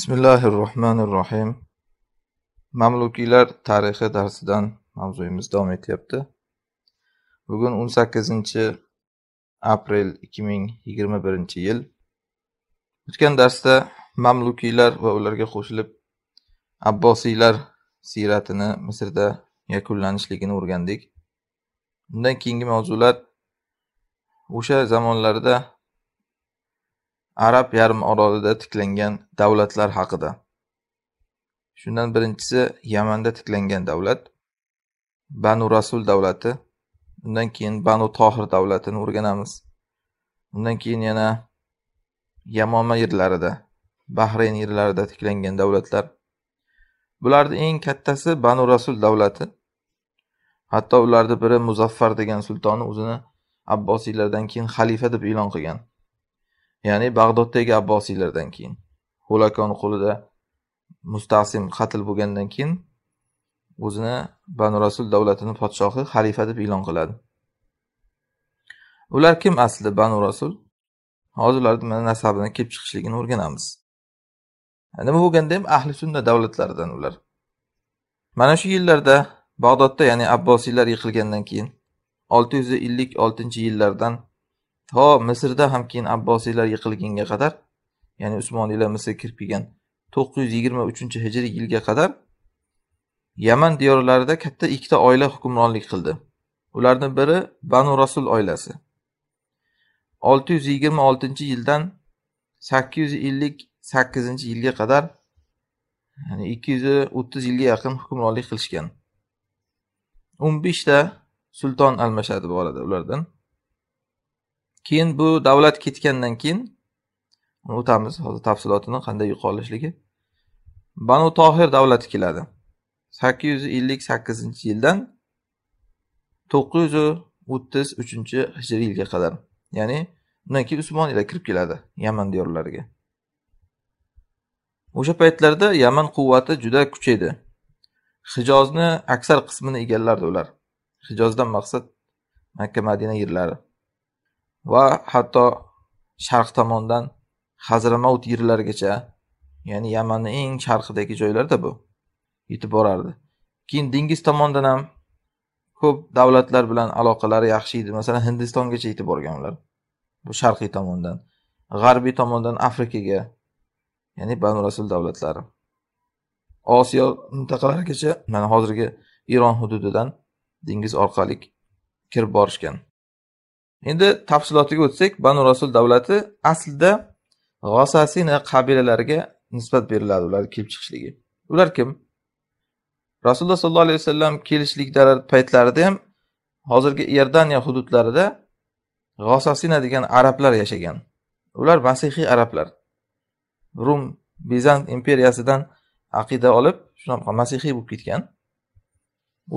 bismillahi rohmanir rohim mamlukiylar tarixi darsidan mavzuyimiz davom etyapti bugun o'n sakkizinchi aprel ikki ming yigirma birinchi yil o'tgan darsda mamlukiylar va ularga qo'shilib abbosiylar siyratini misrda yakunlanishligini o'rgandik undan keyingi mavzular o'sha zamonlarda Arab yarim orolida tiklangan davlatlar haqida. Shundan birinchisi Yamanda tiklangan davlat, Banu Rasul davlati, undan keyin Banu Tohir davlatini o'rganamiz. Undan keyin yana Yamoma yerlarida, Bahrayn yerlarida tiklangan davlatlar. Bularning eng kattasi Banu Rasul davlati. Hatto ularda biri Muzaffar degan sultoni o'zini Abbosiylardan keyin xalifa deb e'lon qilgan. ya'ni bag'doddagi abbosiylardan keyin hulakon qo'lida mustasim qatl bo'lgandan keyin o'zini banu rasul davlatini podshohi xalifa deb e'lon qiladi ular kim aslida banu rasul hozir ularni nasabidan kelib chiqishligini o'rganamiz nima bo'lganda ham ahli sunna davlatlaridan ular mana shu yillarda bag'dodda ya'ni abbosiylar yiqilgandan keyin olti yuz ellik oltinchi yillardan to misrda ham keyin abbosiylar yiqilgunga qadar ya'ni usmoniylar misrga kirib kelgan to'qqiz yuz yigirma uchinchi hijriy yilga qadar yaman diyorlarida katta ikkita oila hukmronlik qildi ularni biri banu rasul oilasi olti yuz yigirma oltinchi yildan sakkiz yuz ellik sakkizinchi yilga qadar ya'ni ikki yuz o'ttiz yilga yaqin hukmronlik qilishgan o'n beshta sulton almashadi bu orada ulardan keyin bu davlat ketgandan keyin o'tamiz hozir tafsilotini qanday yo'qolishligi banu tohir davlati keladi sakkiz yuz ellik sakkizinchi yildan to'qqiz yuz o'ttiz uchinchi hijriy yilga qadar ya'ni undan keyin usmoniylar kirib keladi yaman diyorlariga o'sha paytlarda yaman quvvati juda kuchaydi hijozni aksar qismini egallardi ular hijozdan maqsad makka madina yerlari va hatto sharq tomondan hazramavt yerlarigacha ya'ni yamanni eng sharqidagi joylarda bu yetib borardi keyin dengiz tomondan ham ko'p davlatlar bilan aloqalari yaxshi edi masalan hindistongacha yetib borgan ular bu sharqiy tomondan g'arbiy tomondan afrikaga ya'ni banu rasul davlatlari osiyo mintaqalarigacha mana hozirgi iron hududidan dengiz orqali kirib borishgan Endi tafsilotiga o'tsak, Banu Rasul davlati aslida G'osasina qabilalariga nisbat beriladi ular kelib chiqishligi. Ular kim? Rasululloh sollallohu alayhi vasallam kelishlik paytlarida ham hozirgi Iordaniya hududlarida G'osasina degan arablar yashagan. Ular masihiy arablar. Rum Bizant imperiyasidan aqida olib, shunaqa masihiy bo'lib ketgan.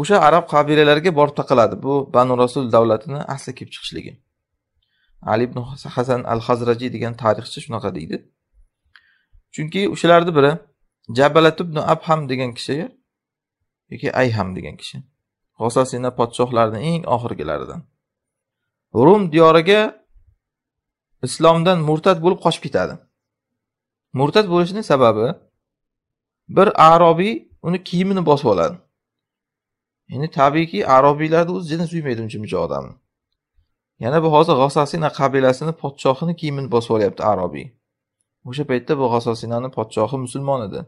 o'sha arab qabilalariga borib taqaladi bu banu rasul davlatini asli kelib chiqishligi ali ibn hasan al hazrajiy degan tarixchi shunaqa deydi chunki o'shalarni biri jabalat ibn abham degan kishi yoki ayham degan kishi g'osasina podshohlarini eng oxirgilaridan rum diyoriga islomdan murtad bo'lib qochib ketadi murtad bo'lishining sababi bir arobiy uni kiyimini bosib oladi endi tabiiyki arobiylarni o'zi jini suymaydi uncha muncha odamni yana bu hozir g'osasina qabilasini podshohini kiyimini bosib olyapti arobiy o'sha paytda bu g'osasinani podshohi musulmon edi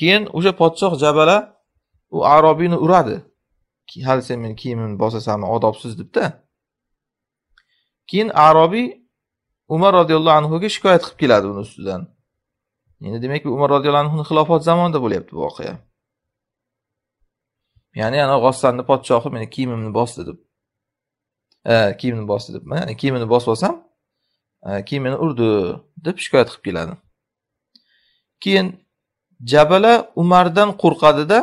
keyin o'sha podshoh jabala u arobiyni uradi hali sen meni kiyimimni bosasanmi odobsiz debda keyin arobiy umar roziyallohu anhuga shikoyat qilib keladi uni ustidan endi demak umar roziyallohu anhuni xilofat zamonida bo'lyapti bu voqea ya'ni ana g'ossanni podshohi meni kiyimimni bosdi deb kiyimni bosdi deb ya'ni kiyimini bosib olsam kiyimini urdi deb shikoyat qilib keladi keyin jabala umardan qo'rqadida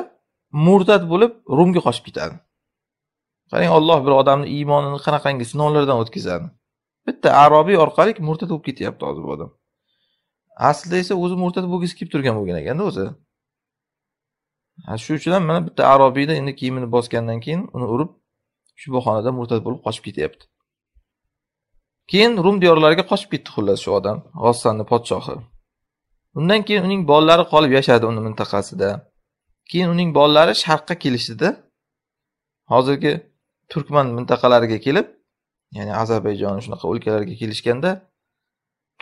murtad bo'lib rumga qochib ketadi qarang olloh bir odamni iymonini qanaqangi sinovlardan o'tkazadi bitta arobiy orqali murtad bo'lib ketyapti hozir bu odam aslida esa o'zi murtad bo'lgisi kelib turgan bo'lgan ekanda o'zi shuning uchun mana bitta arobiyda endi kiyimini bosgandan keyin uni urib shu bahonada murtad bo'lib qochib ketyapti keyin rum diyorlariga qochib ketdi xullas shu odam g'ossanni podshohi undan keyin uning bolalari qolib yashadi uni mintaqasida keyin uning bolalari sharqqa kelishdida hozirgi turkman mintaqalariga kelib ya'ni ozarbayjon shunaqa o'lkalarga kelishganda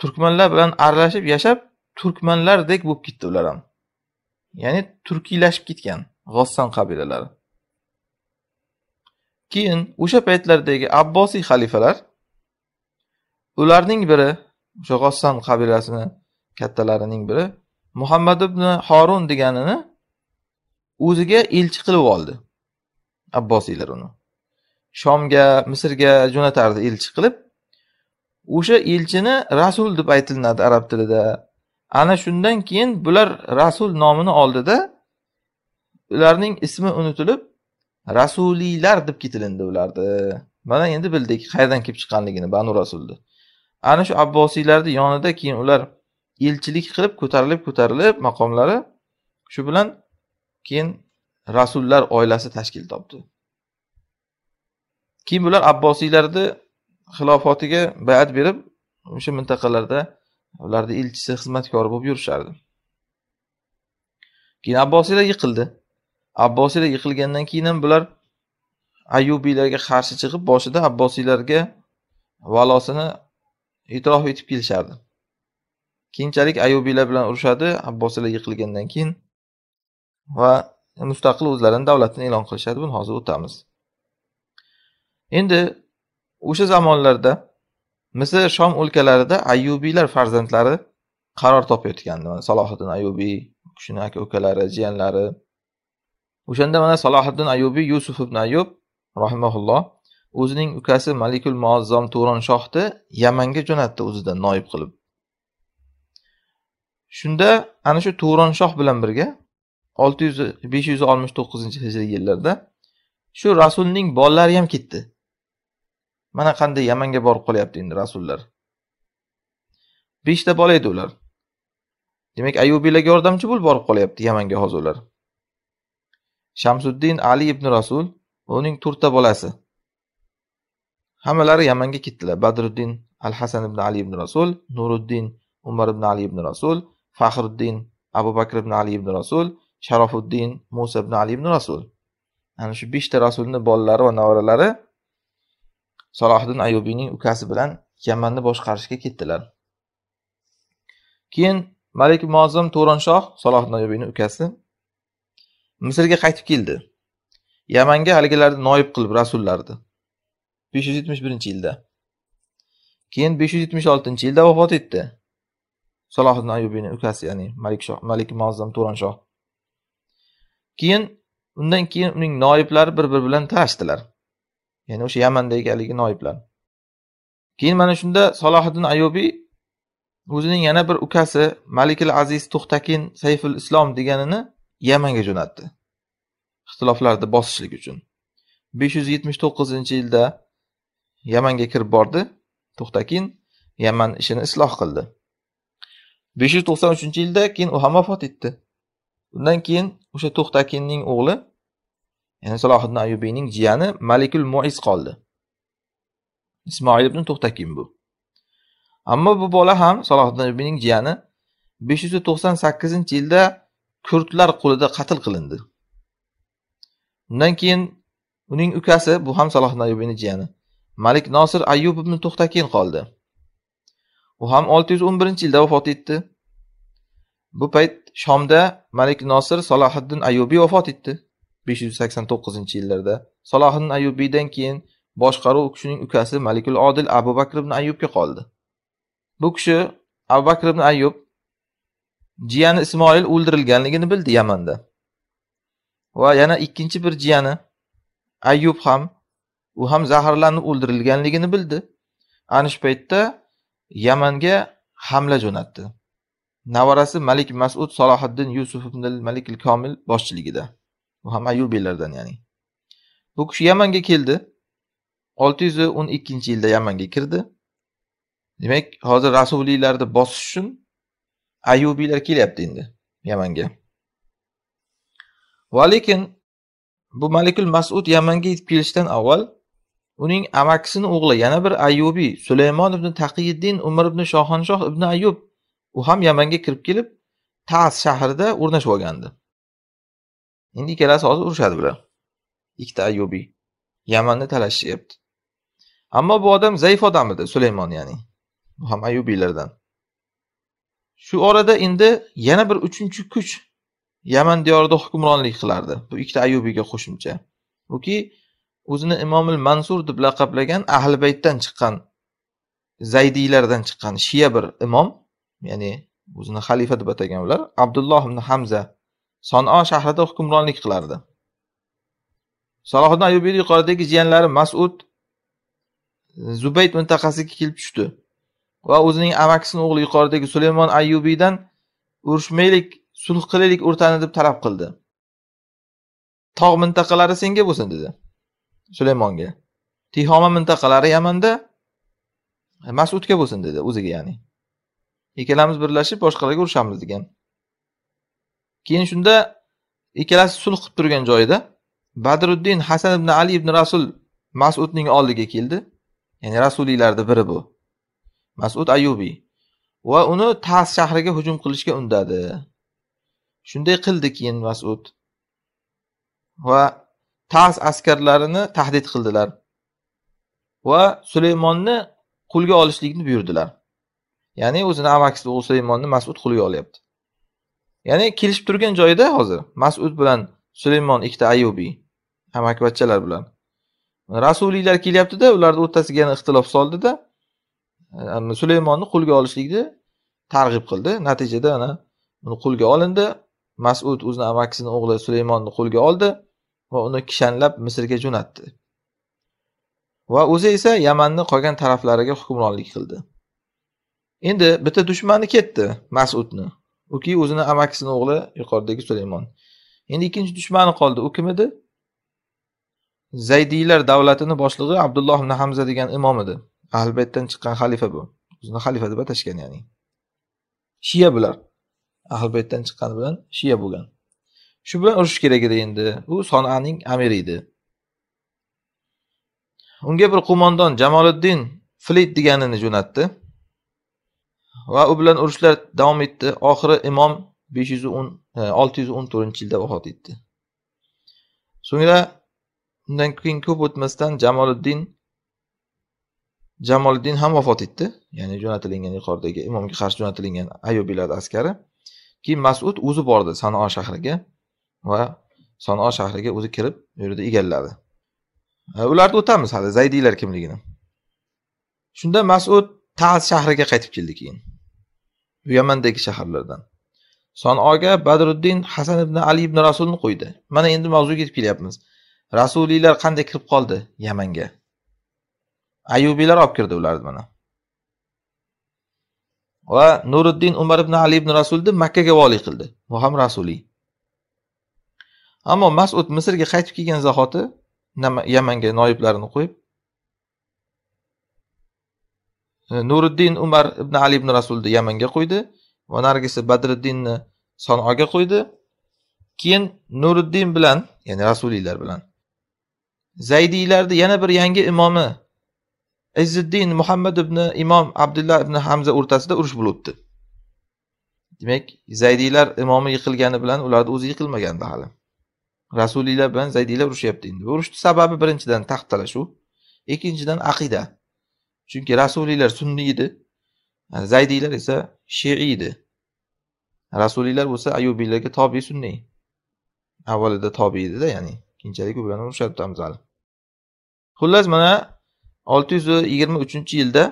turkmanlar bilan aralashib yashab turkmanlardek bo'lib ketdi ular ham ya'ni turkiylashib ketgan g'osson qabilalari keyin o'sha paytlardagi abbosiy xalifalar ularning biri o'sha g'osson qabilasini kattalarining biri muhammad ibn horun deganini o'ziga elchi qilib oldi abbosiylar uni shomga misrga jo'natardi elchi qilib o'sha elchini rasul deb aytilinadi arab tilida ana shundan keyin bular rasul nomini oldida ularning ismi unutilib rasuliylar deb ketilindi ularni mana endi bildik qayerdan kelib chiqqanligini banu rasulni ana shu abbosiylarni yonida keyin ular elchilik qilib ko'tarilib ko'tarilib maqomlari shu bilan keyin rasullar oilasi tashkil topdi keyin bular abbosiylarni xilofotiga bayat berib o'sha mintaqalarda ularni elchisi xizmatkori bo'lib yurishardi keyin abbosiylar yiqildi abbosiylar yiqilgandan keyin ham bular ayubiylarga qarshi chiqib boshida abbosiylarga valosini e'tirof etib kelishardi keyinchalik ayubiylar bilan urushadi abbosiylar yiqilgandan keyin va mustaqil o'zlarini davlatini e'lon qilishadi buni hozir o'tamiz endi o'sha zamonlarda Misr Shom o'lkalarida Ayyubiylar farzandlari qaror topayotgandi. Mana Salohiddin Ayyubi, kishini aka-ukalari, jiyanlari. O'shanda mana Salohiddin Ayyubi, Yusuf ibn Ayyub rahimahulloh o'zining ukasi Malikul Muazzam Turon shohni Yamanga jo'natdi o'zidan noib qilib. Shunda ana shu Turon shoh bilan birga 600 569-hijriy yillarda shu rasulning bolalari ham ketdi. mana qanday yamanga borib qolyapti endi rasullar beshta bola edi ular demak ayubiylarga yordamchi bo'lib borib qolyapti yamanga hozir ular shamsuddin ali ibn rasul uning to'rtta bolasi hammalari yamanga ketdilar badriddin al hasan ibn ali ibn rasul nuriddin umar ibn ali ibn rasul fahriddin abu bakr ibn ali ibn rasul sharofuddin musa ibn ali ibn rasul ana shu beshta rasulni bolalari va nevaralari salohiddin ayubiyning ukasi bilan yamanni boshqarishga ketdilar keyin malik mozim to'ronshoh salohiddin ayubiyning ukasi misrga qaytib keldi yamanga haligilarni noyib qilib rasullarni besh yuz yetmish birinchi yilda keyin besh yuz yetmish oltinchi yilda vafot etdi salohiddin ayubiyning ukasi ya'ni malik shoh malik mozim to'ronshoh keyin undan keyin uning noiblari bir biri bilan talashdilar ya'ni o'sha yamandagi haligi noiblar keyin mana shunda salohiddin ayubiy o'zining yana bir ukasi malikil aziz to'xtakin sayful islom deganini yamanga jo'natdi ixtiloflarni bosishlik uchun besh yuz yetmish to'qqizinchi yilda yamanga kirib bordi to'xtakin yaman ishini isloh qildi besh yuz to'qson uchinchi yilda keyin u ham vafot etdi undan keyin o'sha to'xtakinning o'g'li ya'ni salohiddin ayubiyning jiyani malikul muiz qoldi ismoil ibn to'xtakim bu ammo bu bola ham salohiddin ayubiyning jiyani besh yuz to'qson sakkizinchi yilda kurdlar qo'lida qatl qilindi undan keyin uning ukasi bu ham salohiddin ayubiyni jiyani malik nosir ayub ibn to'xtakin qoldi u ham olti yuz o'n birinchi yilda vafot etdi bu payt shomda malik nosir salohiddin ayubiy vafot etdi 589 yillarda Salohiddin Ayyubiydan keyin boshqaruv kishining ukasi Malikul Odil Abu Bakr ibn ayubga qoldi. Bu kishi Abu Bakr ibn Ayyub jiyani Ismoil o'ldirilganligini bildi Yamanda. Va yana ikkinchi bir jiyani Ayyub ham u ham zaharlanib o'ldirilganligini bildi. Ana shu paytda Yamanga hamla jo'natdi. Navarasi Malik Mas'ud Salohiddin Yusuf ibn malikil malik al-Komil boshchiligida. Bu ham ayyubiylardan ya'ni. Bu kishi Yamanga keldi. 612-yilda Yamanga kirdi. Demak, hozir rasuliylarni bosish uchun ayyubiylar kelyapti endi Yamanga. Va lekin bu Malikul Mas'ud Yamanga yetib kelishdan avval uning amakisini o'g'li yana bir ayyubiy sulaymon ibn taqiyiddin umar ibn shohanshoh ibn ayyub u ham yamanga kirib kelib tas shahrida o'rnashib olgandi Endi ikkalasi hozir urushadi bular. Ikkita Ayyubiy Yamanni talashishyapti. Ammo bu odam zaif odam edi, Sulaymon ya'ni. Bu ham Ayyubiylardan. Shu orada endi yana bir uchinchi kuch Yaman diyorida hukmronlik qilardi. Bu ikkita Ayyubiyga qo'shimcha. Buki o'zini Imomul Mansur deb laqablagan Ahli Baytdan chiqqan Zaydiylardan chiqqan Shiya bir imom, ya'ni o'zini xalifa deb atagan ular Abdulloh ibn Hamza San'a shahrida hukmronlik qilardi. Salohiddin Ayyubiy yuqoridagi jiyanlari Mas'ud Zubayt mintaqasiga kelib tushdi va o'zining amakisini o'g'li yuqoridagi Sulaymon Ayyubiydan urushmaylik, sulh qilaylik o'rtani deb talab qildi. Tog' mintaqalari senga bo'lsin dedi Sulaymonga. Tihoma mintaqalari Yamanda Mas'udga bo'lsin dedi o'ziga, ya'ni. Ikkalamiz birlashib boshqalarga urushamiz degan. keyin shunda ikkalasi sulh qilib turgan joyida badriddin hasan ibn ali ibn rasul masudning oldiga keldi ya'ni rasuliylarni biri bu masud ayubiy va uni tas shahriga hujum qilishga undadi shunday qildi keyin masud va tas askarlarini tahdid qildilar va sulaymonni qulga olishlikni buyurdilar ya'ni o'zini amakisi o'g'li sulaymonni masud qulga olyapti ya'ni kelishib turgan joyida hozir masud bilan sulaymon ikkita ayubiy amakivachchalar bilan rasuliylar kelyaptida ularni o'rtasiga yana ixtilof soldida e, sulaymonni qo'lga olishlikni targ'ib qildi natijada ana uni qo'lga olindi masud o'zini amakisini o'g'li sulaymonni qo'lga oldi va uni kishanlab misrga jo'natdi va o'zi esa yamanni qolgan taraflariga hukmronlik qildi endi bitta dushmani ketdi masudni uki o'zini amakisini o'g'li yuqoridagi sulaymon endi ikkinchi dushmani qoldi u kim edi zaydiylar davlatini boshlig'i abdulloh ibn hamza degan imom edi ahli baytdan chiqqan xalifa bu o'zini xalifa deb atashgan ya'ni shiya bular ahli baytdan chiqqani bilan shiya bo'lgan shu bilan urushish kerak edi endi u sonaning amiri edi unga bir qo'mondon jamoliddin flit deganini jo'natdi va u bilan urushlar davom etdi oxiri imom 614 e, yilda vafot etdi so'ngra undan keyin ko'p o'tmasdan jamoliddin jamoliddin ham vafot etdi ya'ni jo'natilingan yuqoridagi imomga qarshi jo'natilingan ayobiylar askari keyin masud o'zi bordi sano shahriga va sano shahriga o'zi kirib u yerda egalladi e, ularni o'tamiz hali zaydiylar kimligini shunda masud taz shahriga qaytib keldi keyin yamandagi shaharlardan sanoga badriddin hasan ibn ali ibn rasulni qo'ydi mana endi mavzuga yetib kelyapmiz rasuliylar qanday kirib qoldi yamanga ayubiylar olib kirdi ularni mana va nuriddin umar ibn ali ibn rasulni makkaga voliy qildi bu ham rasuliy ammo masud misrga qaytib kelgan zahoti yamanga noyiblarini qo'yib nuriddin umar ibn ali ibn rasulni yamanga qo'ydi va narigisi badriddinni sanoga qo'ydi keyin nuriddin bilan ya'ni rasuliylar bilan zaydiylarni yana bir yangi imomi izziddin muhammad ibn imom abdulloh ibn hamza o'rtasida urush bo'libdi demak zaydiylar imomi yiqilgani bilan ularni o'zi yiqilmagandi hali rasuliylar bilan zaydiylar urushyapti endi urushni sababi birinchidan taxt talashuv ikkinchidan aqida chunki rasuliylar sunniy edi zaydiylar esa shiiy edi rasuliylar bo'lsa ayubiylarga tobi sunniy avvalida tobi edida ya'ni keyinchalik u bilan urushyapti o'tamiz hali xullas mana olti yuz yigirma uchinchi yilda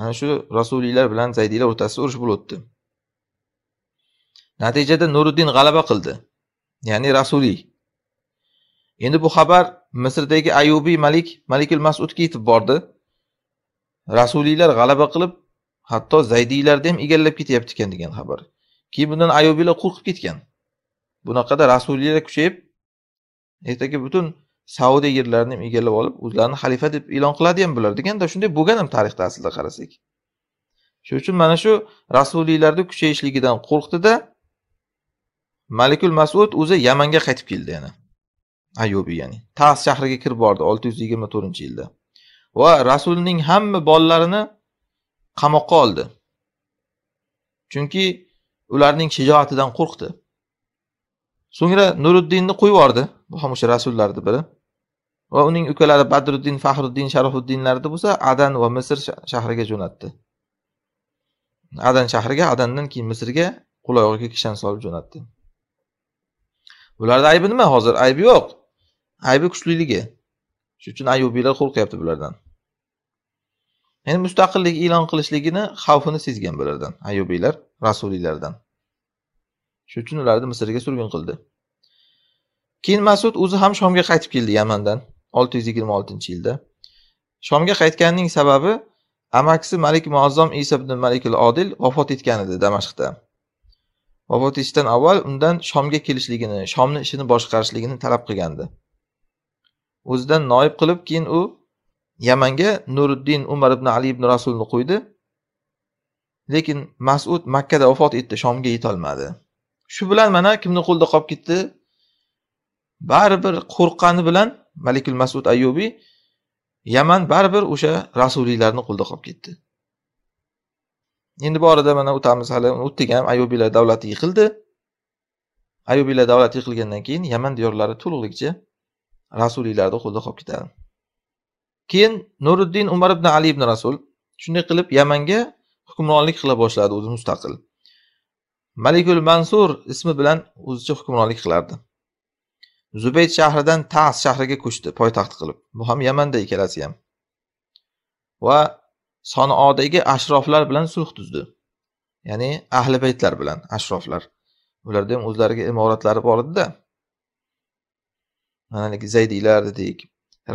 ana shu rasuliylar bilan zaydiylar o'rtasida urush bo'lib o'tdi natijada nuriddin g'alaba qildi ya'ni rasuliy endi bu xabar misrdagi ayubiy malik malikul masudga yetib bordi rasuliylar g'alaba qilib hatto zaydiylarni ham egallab ketyapti ekan degan xabar keyin bundan ayubiylar qo'rqib ketgan bunaqada rasuliylar kuchayib ertaga butun saudiya yerlarini ham egallab olib o'zlarini xalifa deb e'lon qiladi ham bular deganda shunday bo'lgan ham tarixda aslida qarasak shuning uchun mana shu rasuliylarni kuchayishligidan qo'rqdida malikul masud o'zi yamanga qaytib keldi yana ayubi ya'ni tas shahriga kirib bordi olti yuz yigirma to'rtinchi yilda va rasulning hamma bolalarini qamoqqa oldi chunki ularning shijoatidan qo'rqdi so'ngra nuriddinni qo'yib yubordi bu ham o'sha rasullarni biri va uning ukalari badriddin fahriddin sharofiddinlarni bo'lsa adan va misr shahriga jo'natdi adan shahriga adandan keyin misrga qulayog'iga kishan solib jo'natdi bularni aybi nima hozir aybi yo'q aybi kuchliligi shuning uchun ayubiylar qo'rqyapti bulardan ya'ni mustaqillik e'lon qilishligini xavfini sezgan bulardan ayubiylar rasuliylardan shuning uchun ularni misrga surgun qildi keyin masud o'zi ham shomga qaytib keldi yamandan olti yuz yigirma oltinchi yilda shomga qaytganining sababi amakisi malik muazzom isa ibn malik al odil vafot etgan edi damashqda vafot etishdan avval undan shomga kelishligini shomni ishini boshqarishligini talab qilgandi o'zidan noib qilib keyin u yamanga nuriddin umar ibn ali ibn rasulni qo'ydi lekin masud makkada vafot etdi shomga yetolmadi shu bilan mana kimni qo'lida qolib ketdi baribir qo'rqqani bilan malikul masud ayubiy yaman baribir o'sha rasuliylarni qo'lida qolib ketdi endi orada mana o'tamiz hali o'tdik ham ayubiylar davlati yiqildi ayubiylar davlati yiqilgandan keyin yaman diyorlari to'liqligicha rasuliylarni qo'lida qolib ketadi Keyin Nuriddin Umar ibn Ali ibn Rasul shunday qilib Yamanga hukmronlik qila boshladi o'zi mustaqil. Malikul Mansur ismi bilan o'zicha hukmronlik qilardi. Zubayd shahridan Tas shahriga ko'chdi poytaxt qilib. Bu ham Yamanda ikkalasi ham. Va Sanoodagi ashroflar bilan sulh tuzdi. Ya'ni ahli baytlar bilan ashroflar. Ularda ham o'zlariga imoratlari bor edi mana Zaydiylar dedik,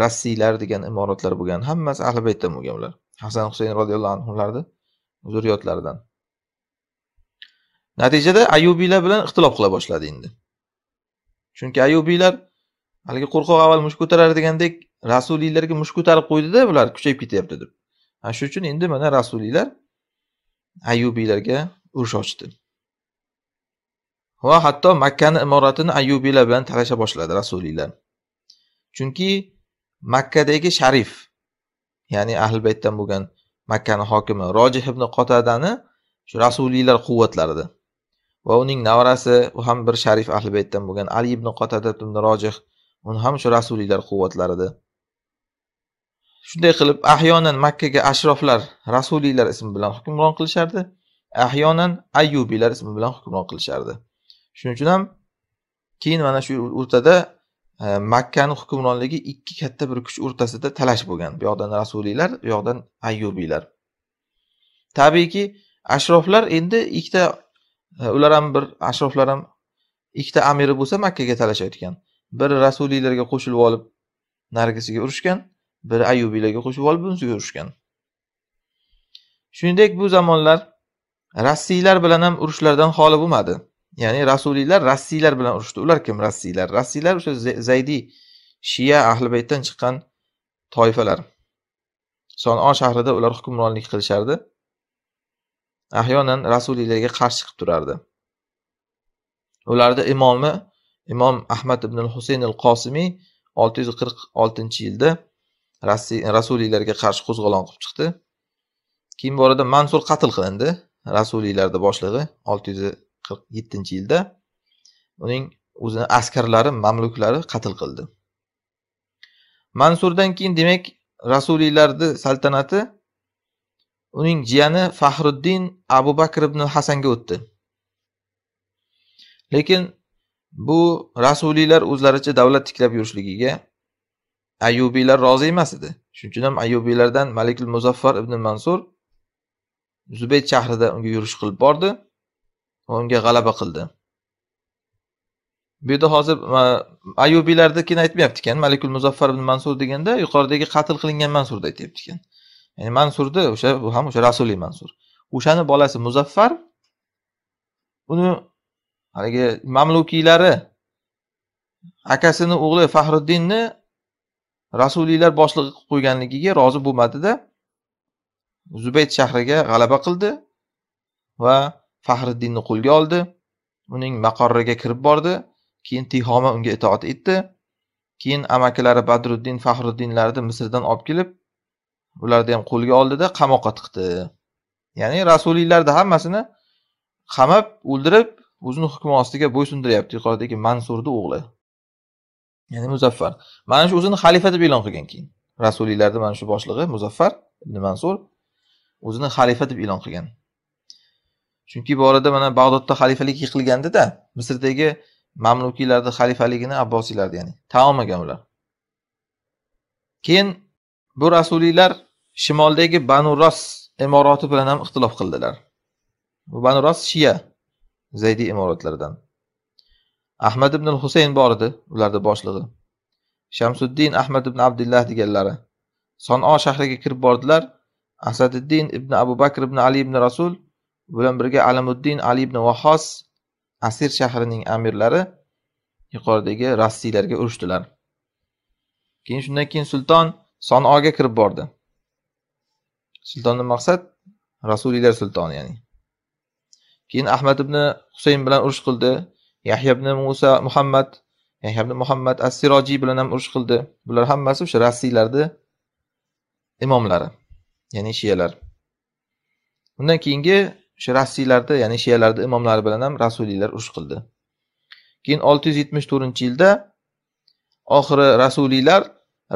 rassiylar degan imoratlar bo'lgan hammasi ahli baytdan bo'lgan ular hasan husayn roziyallohu anhularni zurriyotlaridan natijada ayubiylar bilan ixtilof qila boshladi endi chunki ayubiylar haligi qo'rqoq avval mush ko'tarar degandek rasuliylarga mush ko'tarib qo'ydida bular kuchayib ketyapti deb ana shuning uchun endi mana rasuliylar ayubiylarga urush ochdi va hatto makkani imoratini ayubiylar bilan talasha boshladi rasuliylar chunki makkadagi sharif ya'ni ahli baytdan bo'lgan makkani hokimi rojih ibn qotadani shu rasuliylar quvvatlarida va uning navrasi u ham bir sharif ahli baytdan bo'lgan ali ibn qotada ibn rojih uni ham shu rasuliylar quvvatlarida shunday qilib ahyonan makkaga ashroflar rasuliylar ismi bilan hukmron qilishardi ahyonan ayyubiylar ismi bilan hukmron qilishardi shuning uchun ham keyin mana shu o'rtada makkani hukmronligi ikki katta bir kuch o'rtasida talash bo'lgan bu yoqdan rasuliylar bu yoqdan ayyubiylar tabiiyki ashroflar endi ikkita e, ular ham bir ashroflar ham ikkita amiri bo'lsa makkaga talashayotgan biri rasuliylarga qo'shilib olib narigisiga urushgan biri ayyubiylarga qo'shilib olib bunisiga urushgan shuningdek bu zamonlar rossiylar bilan ham urushlardan xoli bo'lmadi ya'ni rasuliylar rassiylar bilan urushdi ular kim rassiylar rassiylar o'sha zaydiy shiya ahli baytdan chiqqan toifalar sonon shahrida ular hukmronlik qilishardi ahyonan rasuliylarga qarshi chiqib turardi ularni imomi imom ahmad ibn husayn al qosimiy olti yuz qirq oltinchi yilda rasuliylarga qarshi qo'zg'olon qilib chiqdi keyin bu orada mansur qatl qilindi rasuliylarni boshlig'i olti yuz qirq yettinchi yilda uning o'zini askarlari mamluklari qatl qildi mansurdan keyin demak rasuliylarni saltanati uning jiyani fahriddin abu bakr ibn hasanga o'tdi lekin bu rasuliylar o'zlaricha davlat tiklab yurishligiga ayubiylar rozi emas edi shuning uchun ham ayubiylardan malikul muzaffar ibn mansur zubayd shahrida unga yurish qilib bordi unga g'alaba qildi bu yerda hozir ayubiylardakini aytmayapti ekan malikul muzaffar ibn mansur deganda yuqoridagi qatl qilingan mansurni aytyapti ekan ya'ni mansurni o'sha bu ham o'sha rasuliy mansur o'shani bolasi muzaffar uni haligi mamlukiylari akasini o'g'li fahriddinni rasuliylar boshlig'i qilib qo'yganligiga rozi bo'lmadida zubayd shahriga g'alaba qildi va Fahriddinni qo'lga oldi, uning maqorriga kirib bordi, keyin Tihoma unga itoat etdi. Keyin amakilari badriddin fahriddinlarni Misrdan olib kelib, ularni ham qo'lga oldida qamoqqa tiqdi. Ya'ni rasuliylarni hammasini qamab, o'ldirib, o'zini hukmi ostiga bo'ysundiryapti yuqoridagi Mansurni o'g'li. Ya'ni Muzaffar. Mana shu o'zini xalifa deb e'lon qilgan keyin. Rasuliylarni mana shu boshlig'i Muzaffar ibn Mansur o'zini xalifa deb e'lon qilgan. chunki bu orada mana bag'dodda xalifalik yiqilgandida misrdagi mamlukiylarni xalifaligini abbosiylarni ya'ni tan olmagan ular keyin bu rasuliylar shimoldagi banu ros imorati bilan ham ixtilof qildilar bu banu ros shiya zaydiy imoratlaridan ahmad ibn husayn bor edi ularni boshlig'i shamsuddin ahmad ibn abdullah deganlari sano shahriga kirib bordilar asadiddin ibn abu bakr ibn ali ibn rasul bilan birga alimuddin ali ibn vahos asir shahrining amirlari yuqoridagi rossiylarga urushdilar keyin shundan keyin sulton sanoga kirib bordi sultondan maqsad rasuliylar sultoni ya'ni keyin ahmad ibn husayn bilan urush qildi yahya ibn musa muhammad yahya ibn muhammad as sirojiy bilan ham urush qildi bular hammasi o'sha rossiylarni imomlari ya'ni shiyalar undan keyingi o'sha rassiylarda ya'ni shiyalarni imomlari bilan ham rasuliylar urush qildi keyin olti yuz yetmish to'rtinchi yilda oxiri rasuliylar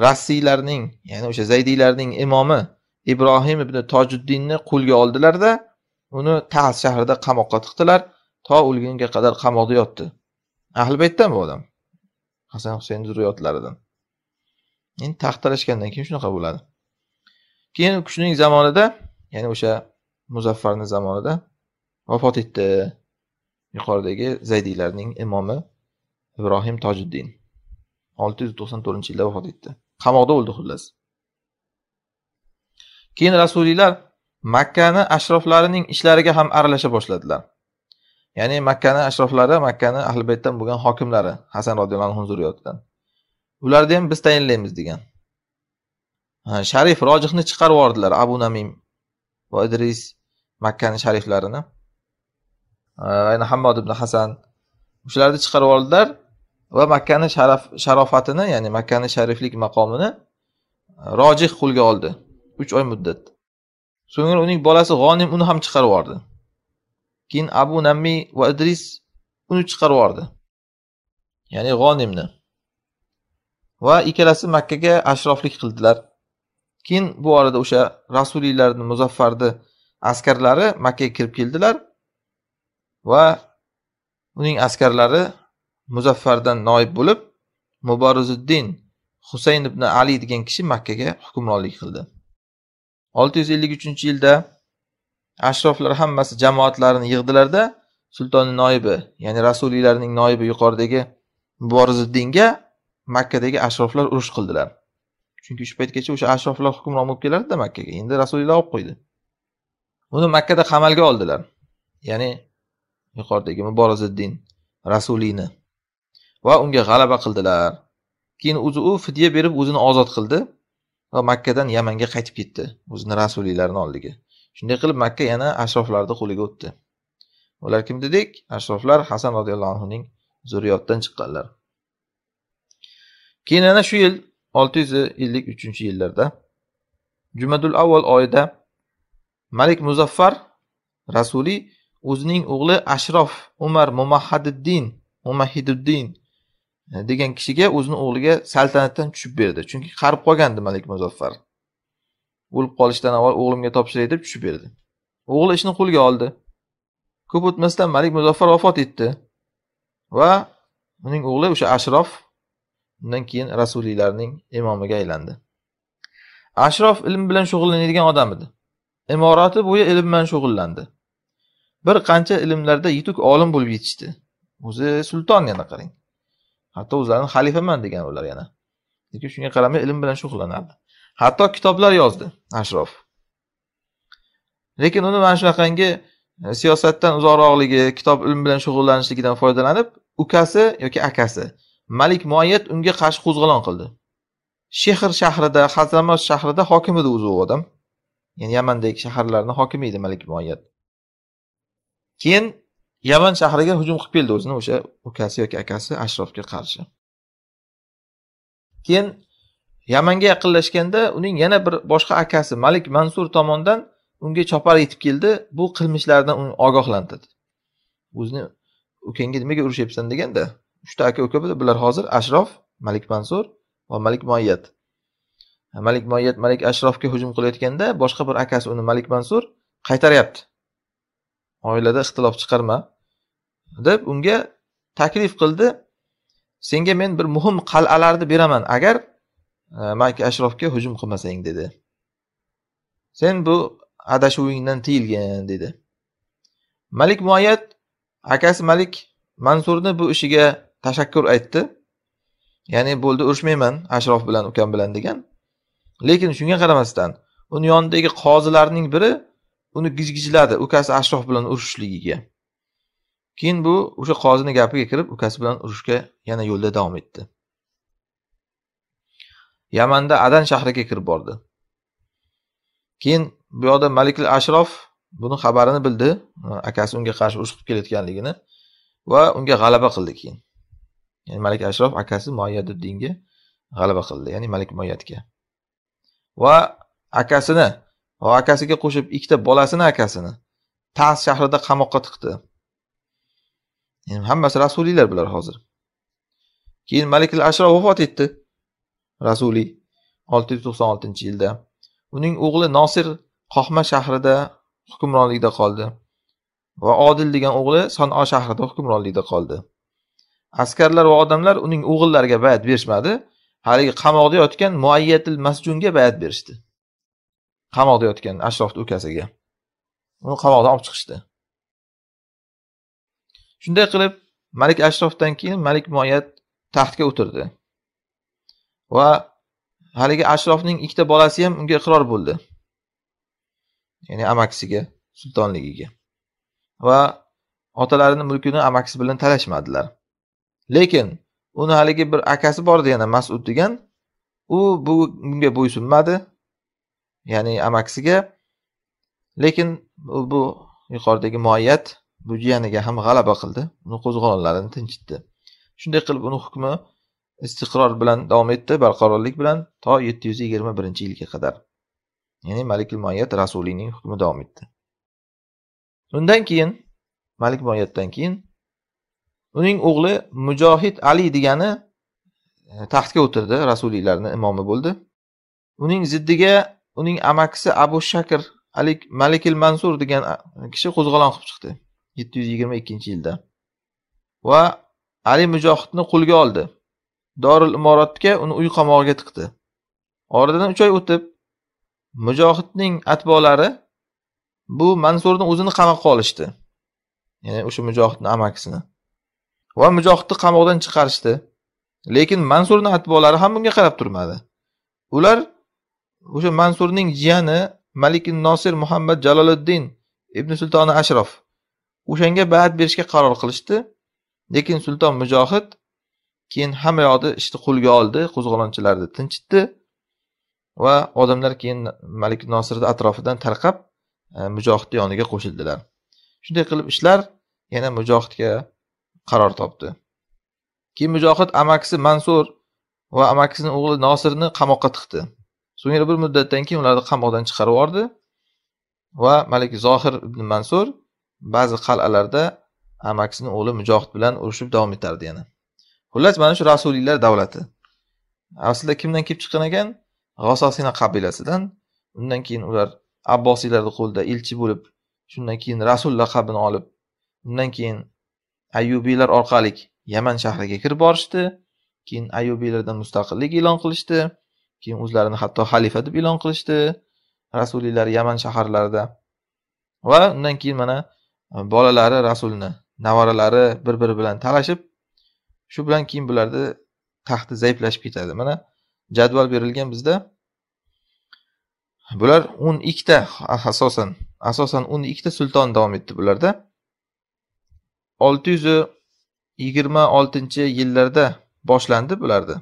rassiylarning ya'ni o'sha zaydiylarning imomi ibrohim ibn tojiddinni qo'lga oldilarda uni tas shahrida qamoqqa tiqdilar to o'lgunga qadar qamoqda yotdi ahli baytdan bu odam hasan husayn zurriyotlaridan endi taxt talashgandan keyin shunaqa bo'ladi keyin kushning zamonida ya'ni o'sha Muzaffarni zamonida vafot etdi. Yuqoridagi Zaydiylarning imomi Ibrohim Tojiddin 694-yilda vafot etdi. Qamoqda o'ldi xullas. Keyin rasuliylar Makkani ashroflarining ishlariga ham aralasha boshladilar. Ya'ni Makkani ashroflari, Makkani ahli baytdan bo'lgan hokimlari Hasan radhiyallohu anhu zurriyotidan. Ularni ham biz tayinlaymiz degan. Ha, Sharif Rojihni chiqarib yubordilar Abu Namim va Idris makkani shariflarini ayni hammod ibn hasan o'shalarni chiqarib oldilar va makkani sharofatini ya'ni makkani shariflik maqomini e, rojih qo'lga oldi uch oy muddat so'ngra uning bolasi g'onim uni ham chiqarib yubordi keyin abu nammiy va idris uni chiqarib yubordi ya'ni g'onimni va ikkalasi makkaga ashroflik qildilar keyin bu orada o'sha rasuliylarni muzaffarni askarlari Makkaga kirib keldilar va uning askarlari Muzaffardan noib bo'lib Muborizuddin Husayn ibn Ali degan kishi Makkaga hukmronlik qildi. 653-yilda ashroflar hammasi jamoatlarini yig'dilarda sultonni noibi, ya'ni rasuliylarning noibi yuqoridagi Muborizuddinga Makkadagi ashroflar urush qildilar. Chunki shu paytgacha o'sha ashroflar hukmron bo'lib kelardida Makkaga. Endi rasuliylar olib qo'ydi. uni makkada qamalga oldilar ya'ni yuqoridagi muboroziddin rasuliyni va unga g'alaba qildilar keyin o'zi u fidya berib o'zini ozod qildi va makkadan yamanga qaytib ketdi o'zini rasuliylarini oldiga shunday qilib makka yana ashroflarni qo'liga o'tdi ular kim dedik ashroflar hasan roziyallohu anhuning zurriyotdan chiqqanlar keyin yana shu yil olti yuz ellik uchinchi yillarda jumadul avval oyida Malik Muzaffar Rasuli o'zining o'g'li Ashrof Umar mumahadiddin mumahiduddin e, degan kishiga o'zini o'g'liga saltanatdan tushib berdi. Chunki qarib qolgandi Malik Muzaffar. O'lib qolishdan avval o'g'limga topshiray deb tushib berdi. O'g'li ishni qo'lga oldi. Ko'p o'tmasdan Malik Muzaffar vafot etdi va uning o'g'li o'sha Ashrof undan keyin rasuliylarning imomiga aylandi. Ashrof ilm bilan shug'ullanadigan odam edi. Imorati bo'yi ilm bilan shug'ullandi. Bir qancha ilmlarda yetuk olim bo'lib yetishdi. O'zi sulton yana qarang. Hatto o'zlarini xalifaman degan ular yana. Lekin shunga qaramay ilm bilan shug'ullanardi. Hatto kitoblar yozdi Ashrof. Lekin uni mana shunaqangi e, siyosatdan uzoqroqligi, kitob ilm bilan shug'ullanishligidan foydalanib, ukasi yoki akasi Malik muayyat unga qarshi qo'zg'olon qildi. Shehr shahrida, Hazramot shahrida hokim edi o'zi u odam. ya'ni yamandagi shaharlarni hokimi edi malik muayyad keyin yaman shahriga hujum qilib keldi o'zini o'sha ukasi yoki akasi ashrofga qarshi keyin yamanga yaqinlashganda uning yana bir boshqa akasi malik mansur tomonidan unga chopar yetib keldi bu qilmishlardan uni ogohlantirdi o'zini ukangga nimaga urushyapsan deganda uchta aka uka bular hozir ashrof malik mansur va malik muayyad malik moyyat malik ashrofga hujum qilayotganda boshqa bir akasi uni malik mansur qaytaryapti oilada ixtilof chiqarma deb unga taklif qildi senga men bir muhim qal'alarni beraman agar e, malik ashrofga hujum qilmasang dedi sen bu adashuvingdan tiyilgin dedi malik muayyat akasi malik mansurni bu ishiga tashakkur aytdi ya'ni bo'ldi urushmayman ashraf bilan ukam bilan degan lekin shunga qaramasdan uni yonidagi qozilarning biri uni gijgijladi ukasi ashrof bilan urushishligiga keyin bu o'sha qozini gapiga kirib ukasi bilan urushga yana yo'lda davom etdi yamanda adan shahriga kirib bordi keyin bu yoqda malikul ashrof buni xabarini bildi akasi unga qarshi urush qilib kelayotganligini va unga g'alaba qildi keyin ya'ni malik ashrof akasi muayyaduddinga g'alaba qildi ya'ni malik muayyadga va akasini va akasiga qo'shib ikkita bolasini akasini tas shahrida qamoqqa tiqdi hammasi rasuliylar bular hozir keyin malikil ashro vafot etdi rasuliy olti yuz to'qson oltinchi yilda uning o'g'li nosir qohma shahrida hukmronlikda qoldi va odil degan o'g'li sano shahrida hukmronlikda qoldi askarlar va odamlar uning o'g'illariga bayat berishmadi haligi qamoqda yotgan muayyatil masjunga bayat berishdi qamoqda yotgan ashrofni ukasiga uni qamoqdan olib chiqishdi shunday qilib malik ashrofdan keyin malik muayyat taxtga o'tirdi va haligi ashrofning ikkita bolasi ham unga iqror bo'ldi ya'ni amakisiga sultonligiga va otalarini mulkini amakisi bilan talashmadilar lekin uni haligi bir akasi bor edi yana masud degan u bu bunga bo'ysunmadi ya'ni amakisiga lekin u bu yuqoridagi muayyat bu jiyaniga ham g'alaba qildi uni qo'zg'olonlarini tinchitdi shunday qilib uni hukmi istiqror bilan davom etdi barqarorlik bilan to yetti yuz yigirma birinchi yilga qadar ya'ni malikul muayyat rasuliyning hukmi davom etdi undan keyin malik muayyatdan keyin uning o'g'li mujohid ali degani e, taxtga o'tirdi rasuliylarni imomi bo'ldi uning ziddiga uning amakisi abu shakr alik malikil mansur degan kishi qo'zg'olon qilib chiqdi yetti yuz yigirma ikkinchi yilda va ali mujohidni qo'lga oldi dorul imoratga uni uy qamog'iga tiqdi oradan uch oy o'tib mujohidning atbolari bu mansurni o'zini qamoqqa olishdi ya'ni o'sha mujohidni amakisini va mujohidni qamoqdan chiqarishdi lekin mansurni atbolari ham bunga qarab turmadi ular o'sha mansurning jiyani malik nosir muhammad jaloliddin ibn sultoni ashrof o'shanga bayat berishga qaror qilishdi lekin sulton mujohid keyin hamma yoqni ishni qo'lga oldi qo'zg'olonchilarni tinchitdi va odamlar keyin malik nosirni atrofidan tarqab e, mujohidni yoniga qo'shildilar shunday qilib ishlar yana mujohidga qaror topdi keyin mujohid amakisi mansur va amakisini o'g'li nosirni qamoqqa tiqdi so'ngra bir muddatdan keyin ularni qamoqdan chiqarib yubordi va malik zohir ibn mansur ba'zi qal'alarda amakisini o'g'li mujohid bilan urushib davom etardi yana xullas mana shu rasuliylar davlati aslida kimdan kelib chiqqan ekan g'ososina qabilasidan undan keyin ular abbosiylarni qo'lida elchi bo'lib shundan keyin rasul laqabini olib undan keyin ayubiylar orqali yaman shahriga kirib borishdi keyin ayubiylardan mustaqillik e'lon qilishdi keyin o'zlarini hatto xalifa deb e'lon qilishdi rasuliylar yaman shaharlarida va undan keyin mana e, bolalari rasulni navaralari bir biri bilan talashib shu bilan keyin bularni taxti zaiflashib ketadi mana jadval berilgan bizda bular o'n ikkita asosan asosan o'n ikkita sulton davom etdi bularda olti yuz yigirma oltinchi yillarda boshlandi bularni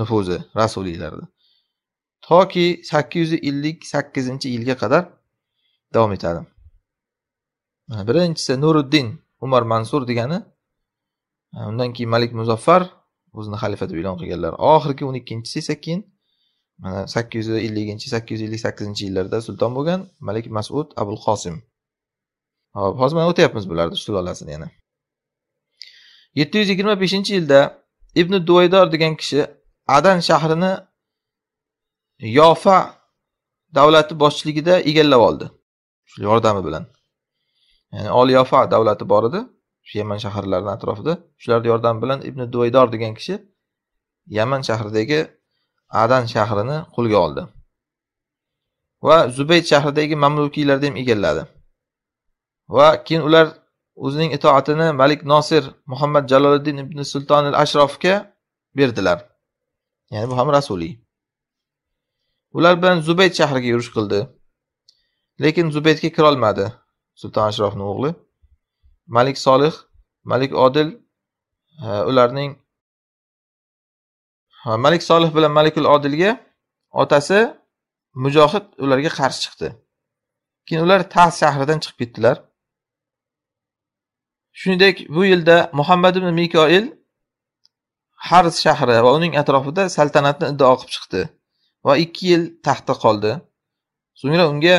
nufuzi rasuliylarni toki sakkiz yuz ellik sakkizinchi yilga qadar davom etadi birinchisi nuriddin umar mansur degani e, undan keyin malik muzaffar o'zini xalifa deb e'lon qilganlar oxirgi o'n ikkinchisi esa keyin mana sakkiz yuz elliginchi sakkiz yuz ellik sakkizinchi yillarda sulton bo'lgan malik masud abul qosim hop hozir mana o'tyapmiz bularni sulolasini yana yetti yuz yigirma beshinchi yilda ibn duvaydor degan kishi adan shahrini yofa davlati boshchiligida egallab oldi shu yordami bilan ya'ni ol yofa davlati bor edi shu yaman shaharlarini atrofida shularni yordami bilan ibn duvaydor degan kishi yaman shahridagi adan shahrini qo'lga oldi va zubayd shahridagi mamlukiylarni ham egalladi va keyin ular o'zining itoatini malik nosir muhammad jaloliddin ibn sulton al ashrofga berdilar ya'ni bu ham rasuliy ular bilan zubayd shahriga yurish qildi lekin zubaydga kirolmadi sulton ashrofni o'g'li malik solih malik odil ularning malik solih bilan malikul odilga otasi mujohid ularga qarshi chiqdi keyin ular tas shahridan chiqib ketdilar Shuningdek, bu yilda Muhammad ibn Mikoil Harz shahri va uning atrofida saltanatni iddao qilib chiqdi va 2 yil taxtda qoldi. So'ngra unga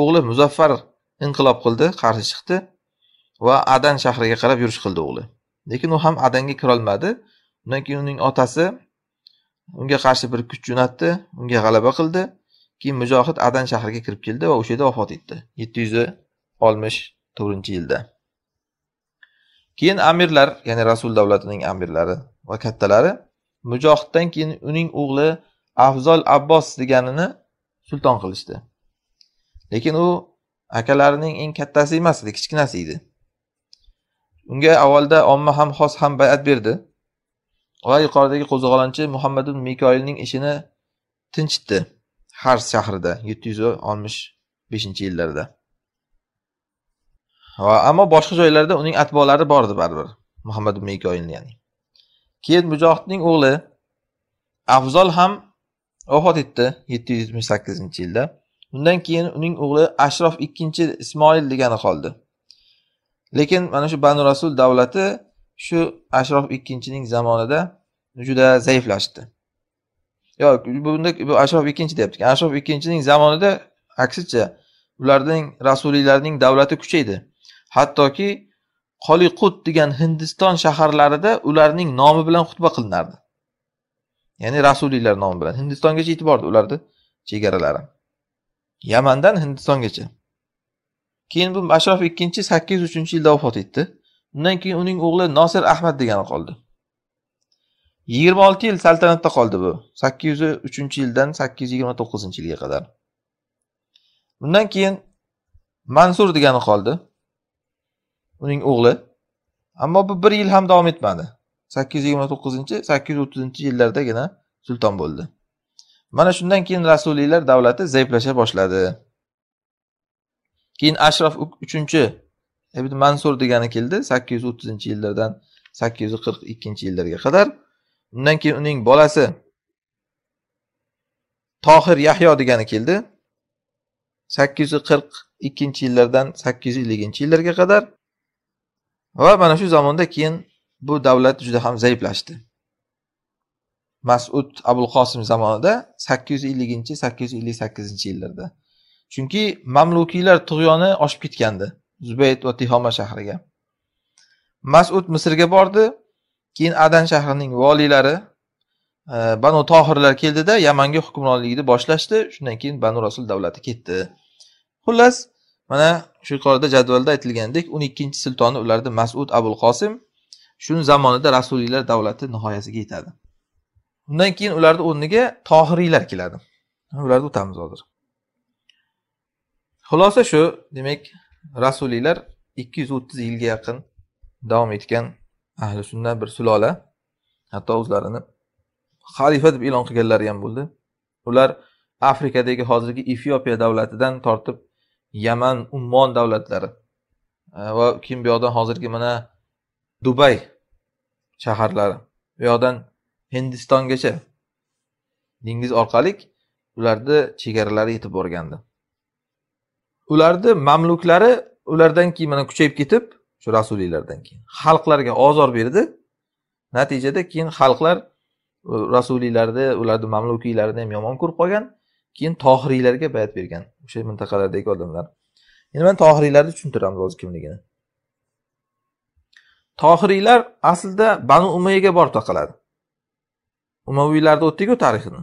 o'g'li Muzaffar inqilob qildi, qarshi chiqdi va Adan shahriga qarab yurish qildi o'g'li. Lekin u ham Adanga kira olmadi. Undan keyin uning otasi unga qarshi bir kuch jo'natdi, unga g'alaba qildi. Keyin mujohid Adan shahriga kirib keldi va o'sha yerda vafot etdi. to'rtinchi yilda. keyin amirlar ya'ni rasul davlatining amirlari va kattalari mujohiddan keyin uning o'g'li afzol abbos deganini sulton qilishdi lekin u akalarining eng kattasi emas edi kichkinasi edi unga avvalda omma ham xos ham bayat berdi va yuqoridagi qo'zg'olonchi muhammad mikoilning ishini tinchitdi har shahrida yetti yuz oltmish beshinchi yillarda va ammo boshqa joylarda uning atbolari bordi baribir muhammad ibn ikoilni ya'ni keyin mujohidning o'g'li afzol ham vafot etdi yetti yuz yetmish sakkizinchi yilda undan keyin uning o'g'li ashrof ikkinchi ismoil degani qoldi lekin mana shu banu rasul davlati shu ashrof ikkinchining zamonida juda zaiflashdi yo'q bunda bu ashrof ikkinchi deyapti ashrof ikkinchining zamonida aksincha ularning rasuliylarning davlati kuchaydi hattoki Qoliqut degan Hindiston shaharlarida ularning nomi bilan xutba qilinardi. Ya'ni rasuliylar nomi bilan Hindistongacha yetib bordi ularni chegaralari. Yamandan Hindistongacha. Keyin bu ikkinchi 2 yuz 803-yilda vafot etdi. Undan keyin uning o'g'li Nosir Ahmad degani qoldi. 26 yil saltanatda qoldi bu. 803-yildan 829-yilga qadar. Bundan keyin Mansur degani qoldi. uning o'g'li ammo bu bir yil ham davom etmadi sakkiz yuz yigirma to'qqizinchi sakkiz yuz o'ttizinchi yillardagina sulton bo'ldi mana shundan keyin rasuliylar davlati zaiflasha boshladi keyin ashraf uchinchi ibn mansur degani keldi sakkiz yuz o'ttizinchi yillardan sakkiz yuz qirq ikkinchi yillarga qadar undan keyin uning bolasi tohir yahyo degani keldi sakkiz yuz qirq ikkinchi yillardan sakkiz yuz elliginchi yillarga qadar va mana shu zamonda keyin bu davlat juda ham zaiflashdi masud abul qosim zamonida sakkiz yuz elliginchi sakkiz yuz ellik sakkizinchi yillarda chunki mamlukiylar tug'yoni oshib ketgandi zubayd va tihoma shahriga masud misrga bordi keyin adan shahrining voliylari e, banu tohirlar keldida yamanga hukmronlikni boshlashdi shundan keyin banu rasul davlati ketdi xullas mana shu yuqorida jadvalda aytilgandek o'n ikkinchi sultoni ularda masud abul qosim shuni zamonida rasuliylar davlati nihoyasiga yetadi undan keyin ularni o'rniga tohiriylar keladi ularni o'tamiz hozir xulosa shu demak rasuliylar ikki yuz o'ttiz yilga yaqin davom etgan ahli sunna bir sulola hatto o'zlarini xalifa deb e'lon qilganlari ham bo'ldi ular afrikadagi hozirgi efiopiya davlatidan tortib yaman ummon davlatlari e, va keyin bu yoqdan hozirgi mana dubay shaharlari bu yoqdan hindistongacha dengiz orqali ularni chegaralari yetib borgandi ularni mamluklari ulardan keyin mana kuchayib ketib shu rasuliylardan keyin xalqlarga ozor berdi natijada keyin xalqlar rasuliylarni ularni mamlukiylarini ham yomon ko'rib qolgan keyin tohiriylarga bayat bergan o'sha mintaqalardagi odamlar endi man tohiriylarni tushuntiramiz hozir kimligini tohiriylar aslida banu umayaga borib taqaladi umaviylarni o'tdikku tarixini